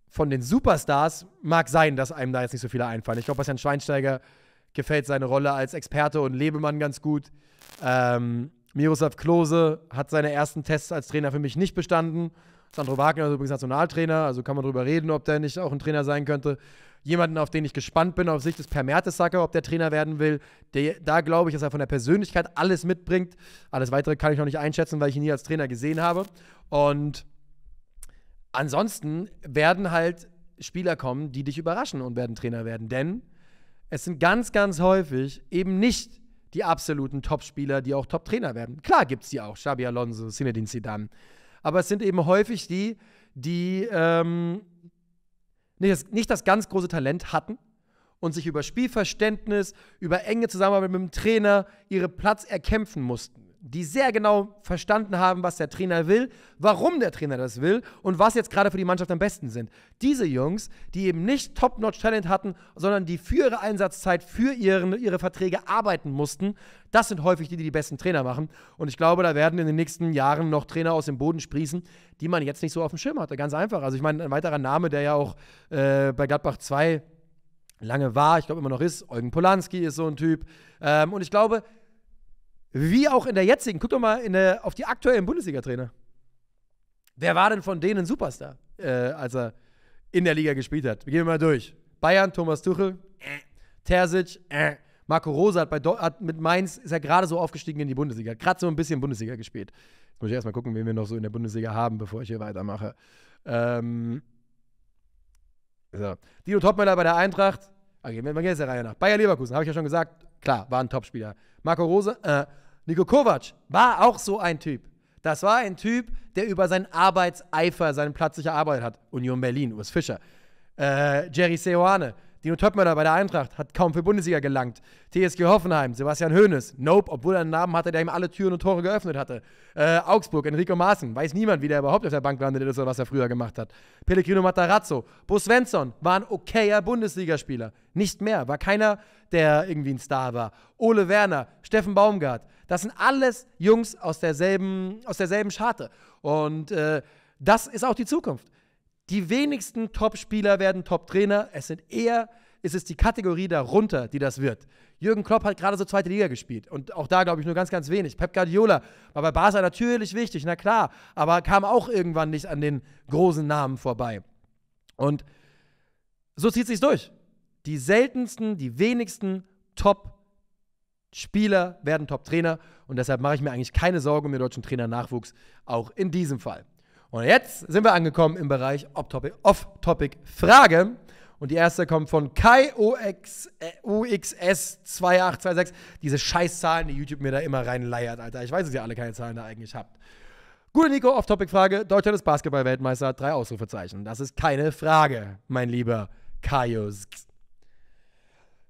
von den Superstars mag sein, dass einem da jetzt nicht so viele einfallen. Ich glaube, Bastian Schweinsteiger gefällt seine Rolle als Experte und Lebemann ganz gut. Ähm, Miroslav Klose hat seine ersten Tests als Trainer für mich nicht bestanden Sandro Wagner ist übrigens Nationaltrainer, also kann man darüber reden, ob der nicht auch ein Trainer sein könnte. Jemanden, auf den ich gespannt bin, auf Sicht des Per Mertesacker, ob der Trainer werden will. Der, da glaube ich, dass er von der Persönlichkeit alles mitbringt. Alles Weitere kann ich noch nicht einschätzen, weil ich ihn nie als Trainer gesehen habe. Und ansonsten werden halt Spieler kommen, die dich überraschen und werden Trainer werden. Denn es sind ganz, ganz häufig eben nicht die absoluten Top-Spieler, die auch Top-Trainer werden. Klar gibt es die auch. Xabi Alonso, Zinedine Zidane, aber es sind eben häufig die, die ähm, nicht, das, nicht das ganz große Talent hatten und sich über Spielverständnis, über enge Zusammenarbeit mit dem Trainer ihren Platz erkämpfen mussten die sehr genau verstanden haben, was der Trainer will, warum der Trainer das will und was jetzt gerade für die Mannschaft am besten sind. Diese Jungs, die eben nicht Top-Notch-Talent hatten, sondern die für ihre Einsatzzeit, für ihren, ihre Verträge arbeiten mussten, das sind häufig die, die die besten Trainer machen. Und ich glaube, da werden in den nächsten Jahren noch Trainer aus dem Boden sprießen, die man jetzt nicht so auf dem Schirm hatte. Ganz einfach. Also ich meine, ein weiterer Name, der ja auch äh, bei Gladbach 2 lange war, ich glaube immer noch ist, Eugen Polanski ist so ein Typ. Ähm, und ich glaube, wie auch in der jetzigen. Guck doch mal der, auf die aktuellen Bundesliga-Trainer. Wer war denn von denen Superstar, äh, als er in der Liga gespielt hat? Wir gehen mal durch. Bayern, Thomas Tuchel, äh. Terzic, äh. Marco Rose hat, bei, hat mit Mainz, ist ja gerade so aufgestiegen in die Bundesliga. Hat gerade so ein bisschen Bundesliga gespielt. Jetzt muss ich erstmal gucken, wen wir noch so in der Bundesliga haben, bevor ich hier weitermache. Ähm, so. Dino Topmüller bei der Eintracht. Okay, wir gehen jetzt der Reihe nach. Bayer Leverkusen, habe ich ja schon gesagt. Klar, war ein Topspieler. Marco Rose, äh, Nico Kovac war auch so ein Typ. Das war ein Typ, der über seinen Arbeitseifer, seinen Platz sich erarbeitet hat. Union Berlin, Urs Fischer. Äh, Jerry Seoane, Dino Töpmörder bei der Eintracht, hat kaum für Bundesliga gelangt. TSG Hoffenheim, Sebastian Hoeneß, Nope, obwohl er einen Namen hatte, der ihm alle Türen und Tore geöffnet hatte. Äh, Augsburg, Enrico Maaßen, weiß niemand, wie der überhaupt auf der Bank landet ist oder was er früher gemacht hat. Pellegrino Matarazzo, Bo Svensson war ein okayer Bundesligaspieler. Nicht mehr, war keiner, der irgendwie ein Star war. Ole Werner, Steffen Baumgart, das sind alles Jungs aus derselben, aus derselben Scharte. Und äh, das ist auch die Zukunft. Die wenigsten Top-Spieler werden Top-Trainer. Es sind eher, es ist die Kategorie darunter, die das wird. Jürgen Klopp hat gerade so zweite Liga gespielt. Und auch da glaube ich nur ganz, ganz wenig. Pep Guardiola war bei Barca natürlich wichtig, na klar. Aber kam auch irgendwann nicht an den großen Namen vorbei. Und so zieht es sich durch. Die seltensten, die wenigsten Top-Trainer Spieler werden Top-Trainer und deshalb mache ich mir eigentlich keine Sorgen um den deutschen Trainer-Nachwuchs, auch in diesem Fall. Und jetzt sind wir angekommen im Bereich Off-Topic-Frage. Und die erste kommt von Kai OXS2826. Äh, Diese Scheißzahlen, die YouTube mir da immer reinleiert, Alter. Ich weiß, dass ihr alle keine Zahlen da eigentlich habt. Gute Nico, Off-Topic-Frage. Deutschland ist Basketball-Weltmeister, drei Ausrufezeichen. Das ist keine Frage, mein lieber Kaios.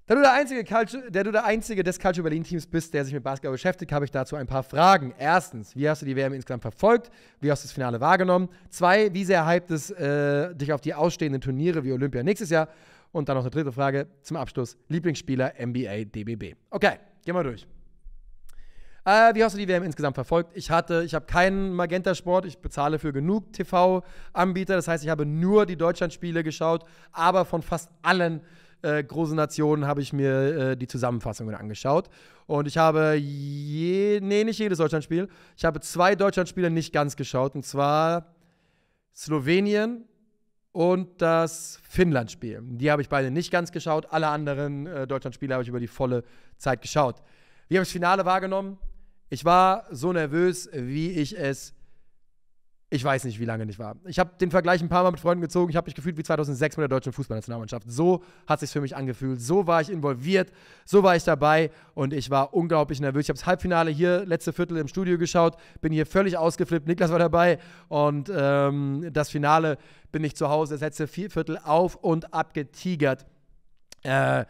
Da du der einzige, Calcio, der, du der einzige des Calcio Berlin-Teams bist, der sich mit Basketball beschäftigt, habe ich dazu ein paar Fragen. Erstens, wie hast du die WM insgesamt verfolgt? Wie hast du das Finale wahrgenommen? Zwei, wie sehr hypt es äh, dich auf die ausstehenden Turniere wie Olympia nächstes Jahr? Und dann noch eine dritte Frage zum Abschluss. Lieblingsspieler NBA DBB. Okay, gehen wir durch. Äh, wie hast du die WM insgesamt verfolgt? Ich hatte, ich habe keinen Magenta-Sport. Ich bezahle für genug TV-Anbieter. Das heißt, ich habe nur die Deutschlandspiele geschaut, aber von fast allen äh, Große Nation habe ich mir äh, die Zusammenfassungen angeschaut. Und ich habe je, nee, nicht jedes Deutschlandspiel. Ich habe zwei Deutschlandspiele nicht ganz geschaut. Und zwar Slowenien und das Finnlandspiel. Die habe ich beide nicht ganz geschaut. Alle anderen äh, deutschland habe ich über die volle Zeit geschaut. Wie habe ich das Finale wahrgenommen? Ich war so nervös, wie ich es ich weiß nicht, wie lange nicht war. Ich habe den Vergleich ein paar Mal mit Freunden gezogen. Ich habe mich gefühlt wie 2006 mit der deutschen Fußballnationalmannschaft. So hat es sich für mich angefühlt. So war ich involviert. So war ich dabei. Und ich war unglaublich nervös. Ich habe das Halbfinale hier, letzte Viertel im Studio geschaut. Bin hier völlig ausgeflippt. Niklas war dabei. Und ähm, das Finale bin ich zu Hause. Das letzte Viertel auf und abgetigert. Äh,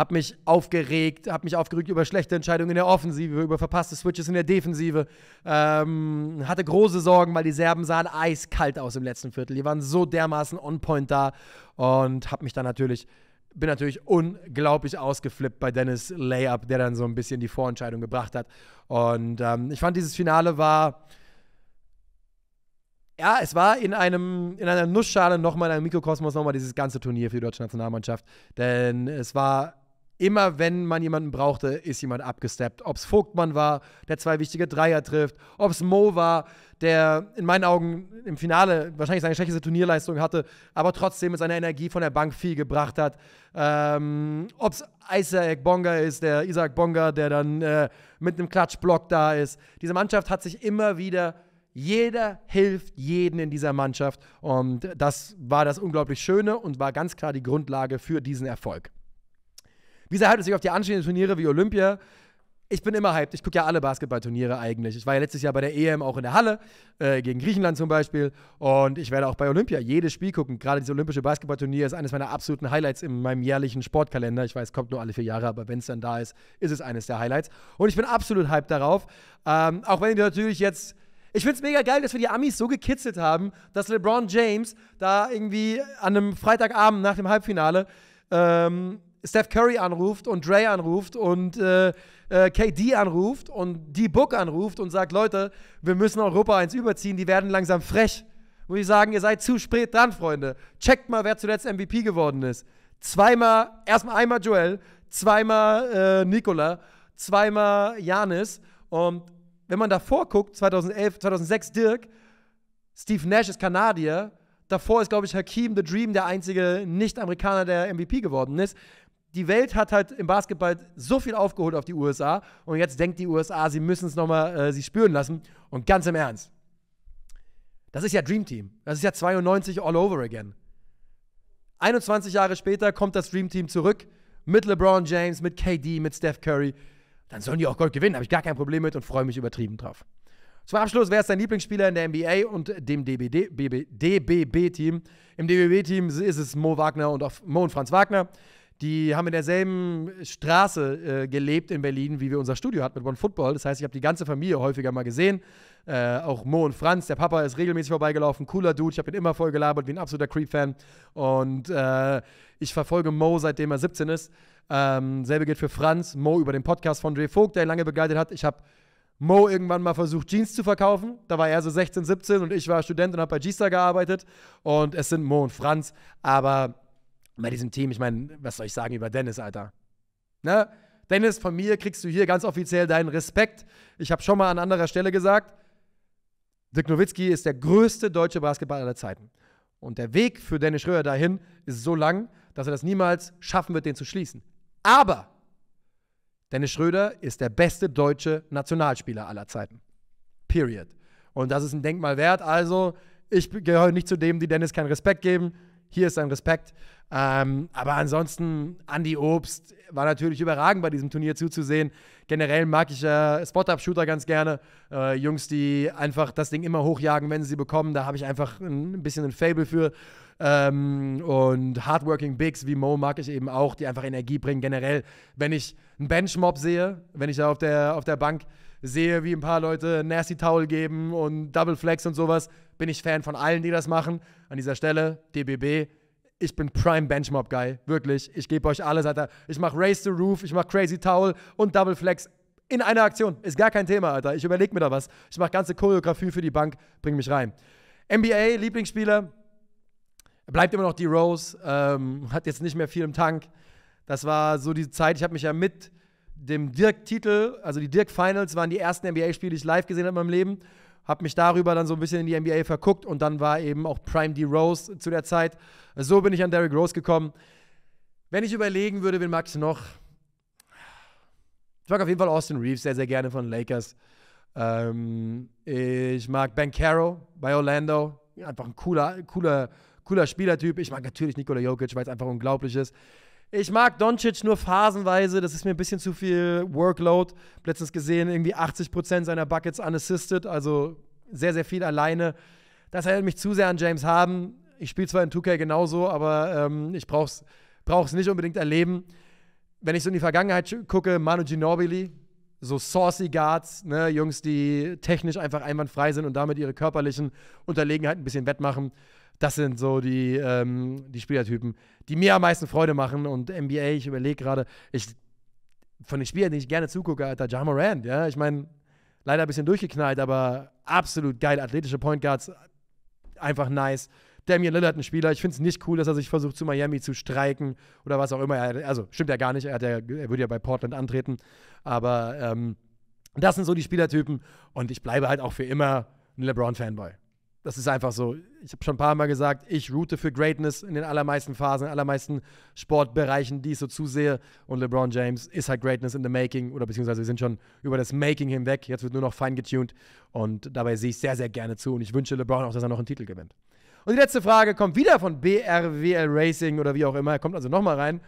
habe mich aufgeregt, habe mich aufgeregt über schlechte Entscheidungen in der Offensive, über verpasste Switches in der Defensive. Ähm, hatte große Sorgen, weil die Serben sahen eiskalt aus im letzten Viertel. Die waren so dermaßen on point da und habe mich dann natürlich bin natürlich unglaublich ausgeflippt bei Dennis Layup, der dann so ein bisschen die Vorentscheidung gebracht hat. Und ähm, ich fand, dieses Finale war. Ja, es war in, einem, in einer Nussschale nochmal, in einem Mikrokosmos nochmal dieses ganze Turnier für die deutsche Nationalmannschaft. Denn es war immer wenn man jemanden brauchte, ist jemand abgesteppt. Ob es Vogtmann war, der zwei wichtige Dreier trifft, ob es Mo war, der in meinen Augen im Finale wahrscheinlich seine schlechteste Turnierleistung hatte, aber trotzdem mit seiner Energie von der Bank viel gebracht hat. Ähm, ob es Isaac Bonga ist, der Isaac Bonga, der dann äh, mit einem Klatschblock da ist. Diese Mannschaft hat sich immer wieder jeder hilft jeden in dieser Mannschaft und das war das unglaublich Schöne und war ganz klar die Grundlage für diesen Erfolg. Wie sehr hyped ist ich auf die anstehenden Turniere wie Olympia? Ich bin immer hyped. Ich gucke ja alle Basketballturniere eigentlich. Ich war ja letztes Jahr bei der EM auch in der Halle, äh, gegen Griechenland zum Beispiel. Und ich werde auch bei Olympia jedes Spiel gucken. Gerade dieses olympische Basketballturnier ist eines meiner absoluten Highlights in meinem jährlichen Sportkalender. Ich weiß, kommt nur alle vier Jahre, aber wenn es dann da ist, ist es eines der Highlights. Und ich bin absolut hyped darauf. Ähm, auch wenn wir natürlich jetzt ich finde es mega geil, dass wir die Amis so gekitzelt haben, dass LeBron James da irgendwie an einem Freitagabend nach dem Halbfinale ähm, Steph Curry anruft und Dre anruft und äh, äh, KD anruft und D-Book anruft und sagt, Leute, wir müssen Europa eins überziehen, die werden langsam frech. Muss ich sagen, ihr seid zu spät dran, Freunde. Checkt mal, wer zuletzt MVP geworden ist. Zweimal, erstmal einmal Joel, zweimal äh, Nikola, zweimal Janis. Und wenn man davor guckt, 2011, 2006 Dirk, Steve Nash ist Kanadier, Davor ist, glaube ich, Hakim the Dream der einzige Nicht-Amerikaner, der MVP geworden ist die Welt hat halt im Basketball so viel aufgeholt auf die USA und jetzt denkt die USA, sie müssen es nochmal äh, spüren lassen. Und ganz im Ernst, das ist ja Dream Team. Das ist ja 92 all over again. 21 Jahre später kommt das Dream Team zurück mit LeBron James, mit KD, mit Steph Curry. Dann sollen die auch Gold gewinnen, habe ich gar kein Problem mit und freue mich übertrieben drauf. Zum Abschluss, wer ist dein Lieblingsspieler in der NBA und dem DBB-Team? Im DBB-Team ist es Mo Wagner und auch Mo und Franz Wagner die haben in derselben Straße äh, gelebt in Berlin, wie wir unser Studio hatten mit One Football. Das heißt, ich habe die ganze Familie häufiger mal gesehen. Äh, auch Mo und Franz, der Papa ist regelmäßig vorbeigelaufen, cooler Dude, ich habe ihn immer voll gelabert, wie ein absoluter Creep-Fan. Und äh, ich verfolge Mo, seitdem er 17 ist. Ähm, selbe gilt für Franz, Mo über den Podcast von Dre Vogt, der ihn lange begleitet hat. Ich habe Mo irgendwann mal versucht, Jeans zu verkaufen. Da war er so 16, 17 und ich war Student und habe bei G-Star gearbeitet. Und es sind Mo und Franz, aber bei diesem Team, ich meine, was soll ich sagen über Dennis, Alter? Ne? Dennis, von mir kriegst du hier ganz offiziell deinen Respekt. Ich habe schon mal an anderer Stelle gesagt, Dirk Nowitzki ist der größte deutsche Basketballer aller Zeiten. Und der Weg für Dennis Schröder dahin ist so lang, dass er das niemals schaffen wird, den zu schließen. Aber Dennis Schröder ist der beste deutsche Nationalspieler aller Zeiten. Period. Und das ist ein Denkmal wert. Also, ich gehöre nicht zu dem, die Dennis keinen Respekt geben hier ist sein Respekt. Ähm, aber ansonsten, Andy Obst war natürlich überragend bei diesem Turnier zuzusehen. Generell mag ich äh, Spot-Up-Shooter ganz gerne. Äh, Jungs, die einfach das Ding immer hochjagen, wenn sie sie bekommen. Da habe ich einfach ein, bisschen ein Fable für. Ähm, und Hardworking Bigs wie Mo mag ich eben auch, die einfach Energie bringen. Generell, wenn ich einen Benchmob sehe, wenn ich da auf der, auf der Bank sehe, wie ein paar Leute Nasty Towel geben und Double Flex und sowas, bin ich Fan von allen, die das machen. An dieser Stelle, DBB, ich bin Prime Benchmob Guy, wirklich. Ich gebe euch alles, Alter. Ich mache Race the Roof, ich mache Crazy Towel und Double Flex in einer Aktion. Ist gar kein Thema, Alter. Ich überlege mir da was. Ich mache ganze Choreografie für die Bank, bring mich rein. NBA, Lieblingsspieler, bleibt immer noch die Rose, ähm, hat jetzt nicht mehr viel im Tank. Das war so die Zeit, ich habe mich ja mit dem Dirk-Titel, also die Dirk-Finals waren die ersten NBA-Spiele, die ich live gesehen habe in meinem Leben. Habe mich darüber dann so ein bisschen in die NBA verguckt und dann war eben auch Prime D. Rose zu der Zeit. So bin ich an Derrick Rose gekommen. Wenn ich überlegen würde, wen mag ich noch? Ich mag auf jeden Fall Austin Reeves sehr, sehr gerne von Lakers. Ähm, ich mag Ben Caro bei Orlando. Einfach ein cooler, cooler, cooler Spielertyp. Ich mag natürlich Nikola Jokic, weil es einfach unglaublich ist. Ich mag Doncic nur phasenweise, das ist mir ein bisschen zu viel Workload. Letztens gesehen, irgendwie 80% seiner Buckets unassisted, also sehr, sehr viel alleine. Das erinnert mich zu sehr an James Harden. Ich spiele zwar in 2K genauso, aber ähm, ich brauch's, brauch's nicht unbedingt erleben. Wenn ich so in die Vergangenheit gucke, Manu Ginobili, so saucy Guards, ne? Jungs, die technisch einfach einwandfrei sind und damit ihre körperlichen Unterlegenheiten ein bisschen wettmachen. Das sind so die, ähm, die Spielertypen, die mir am meisten Freude machen. Und NBA, ich überlege gerade, ich von den Spielern, die ich gerne zugucke, Alter, Jamarand, ja. Ich meine, leider ein bisschen durchgeknallt, aber absolut geil. Athletische Point Guards, einfach nice. Damian Lillard ein Spieler. Ich finde es nicht cool, dass er sich versucht, zu Miami zu streiken oder was auch immer. Also stimmt ja gar nicht. Er, ja, er würde ja bei Portland antreten. Aber ähm, das sind so die Spielertypen. Und ich bleibe halt auch für immer ein LeBron-Fanboy das ist einfach so. Ich habe schon ein paar Mal gesagt, ich route für Greatness in den allermeisten Phasen, in den allermeisten Sportbereichen, die ich so zusehe. Und LeBron James ist halt Greatness in the Making oder beziehungsweise wir sind schon über das Making hinweg. Jetzt wird nur noch fein getuned und dabei sehe ich sehr, sehr gerne zu. Und ich wünsche LeBron auch, dass er noch einen Titel gewinnt. Und die letzte Frage kommt wieder von BRWL Racing oder wie auch immer. Er kommt also nochmal rein.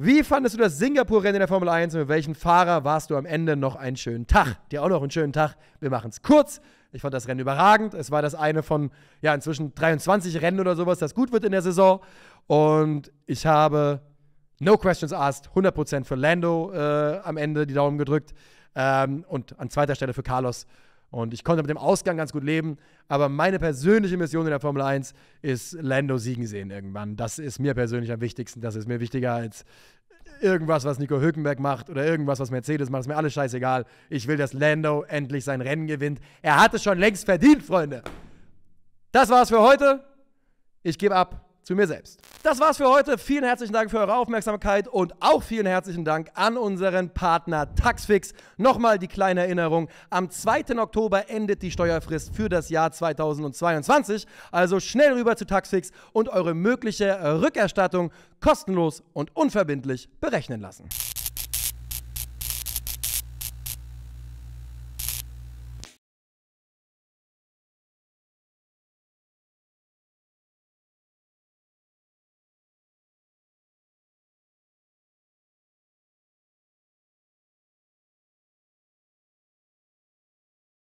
Wie fandest du das Singapur-Rennen in der Formel 1 und mit welchem Fahrer warst du am Ende noch einen schönen Tag? Hm. Dir auch noch einen schönen Tag. Wir machen es kurz. Ich fand das Rennen überragend. Es war das eine von, ja, inzwischen 23 Rennen oder sowas, das gut wird in der Saison. Und ich habe, no questions asked, 100% für Lando äh, am Ende die Daumen gedrückt. Ähm, und an zweiter Stelle für Carlos und ich konnte mit dem Ausgang ganz gut leben. Aber meine persönliche Mission in der Formel 1 ist Lando siegen sehen irgendwann. Das ist mir persönlich am wichtigsten. Das ist mir wichtiger als irgendwas, was Nico Hülkenberg macht oder irgendwas, was Mercedes macht. Das ist mir alles scheißegal. Ich will, dass Lando endlich sein Rennen gewinnt. Er hat es schon längst verdient, Freunde. Das war's für heute. Ich gebe ab zu mir selbst. Das war's für heute. Vielen herzlichen Dank für eure Aufmerksamkeit und auch vielen herzlichen Dank an unseren Partner Taxfix. Nochmal die kleine Erinnerung. Am 2. Oktober endet die Steuerfrist für das Jahr 2022. Also schnell rüber zu Taxfix und eure mögliche Rückerstattung kostenlos und unverbindlich berechnen lassen.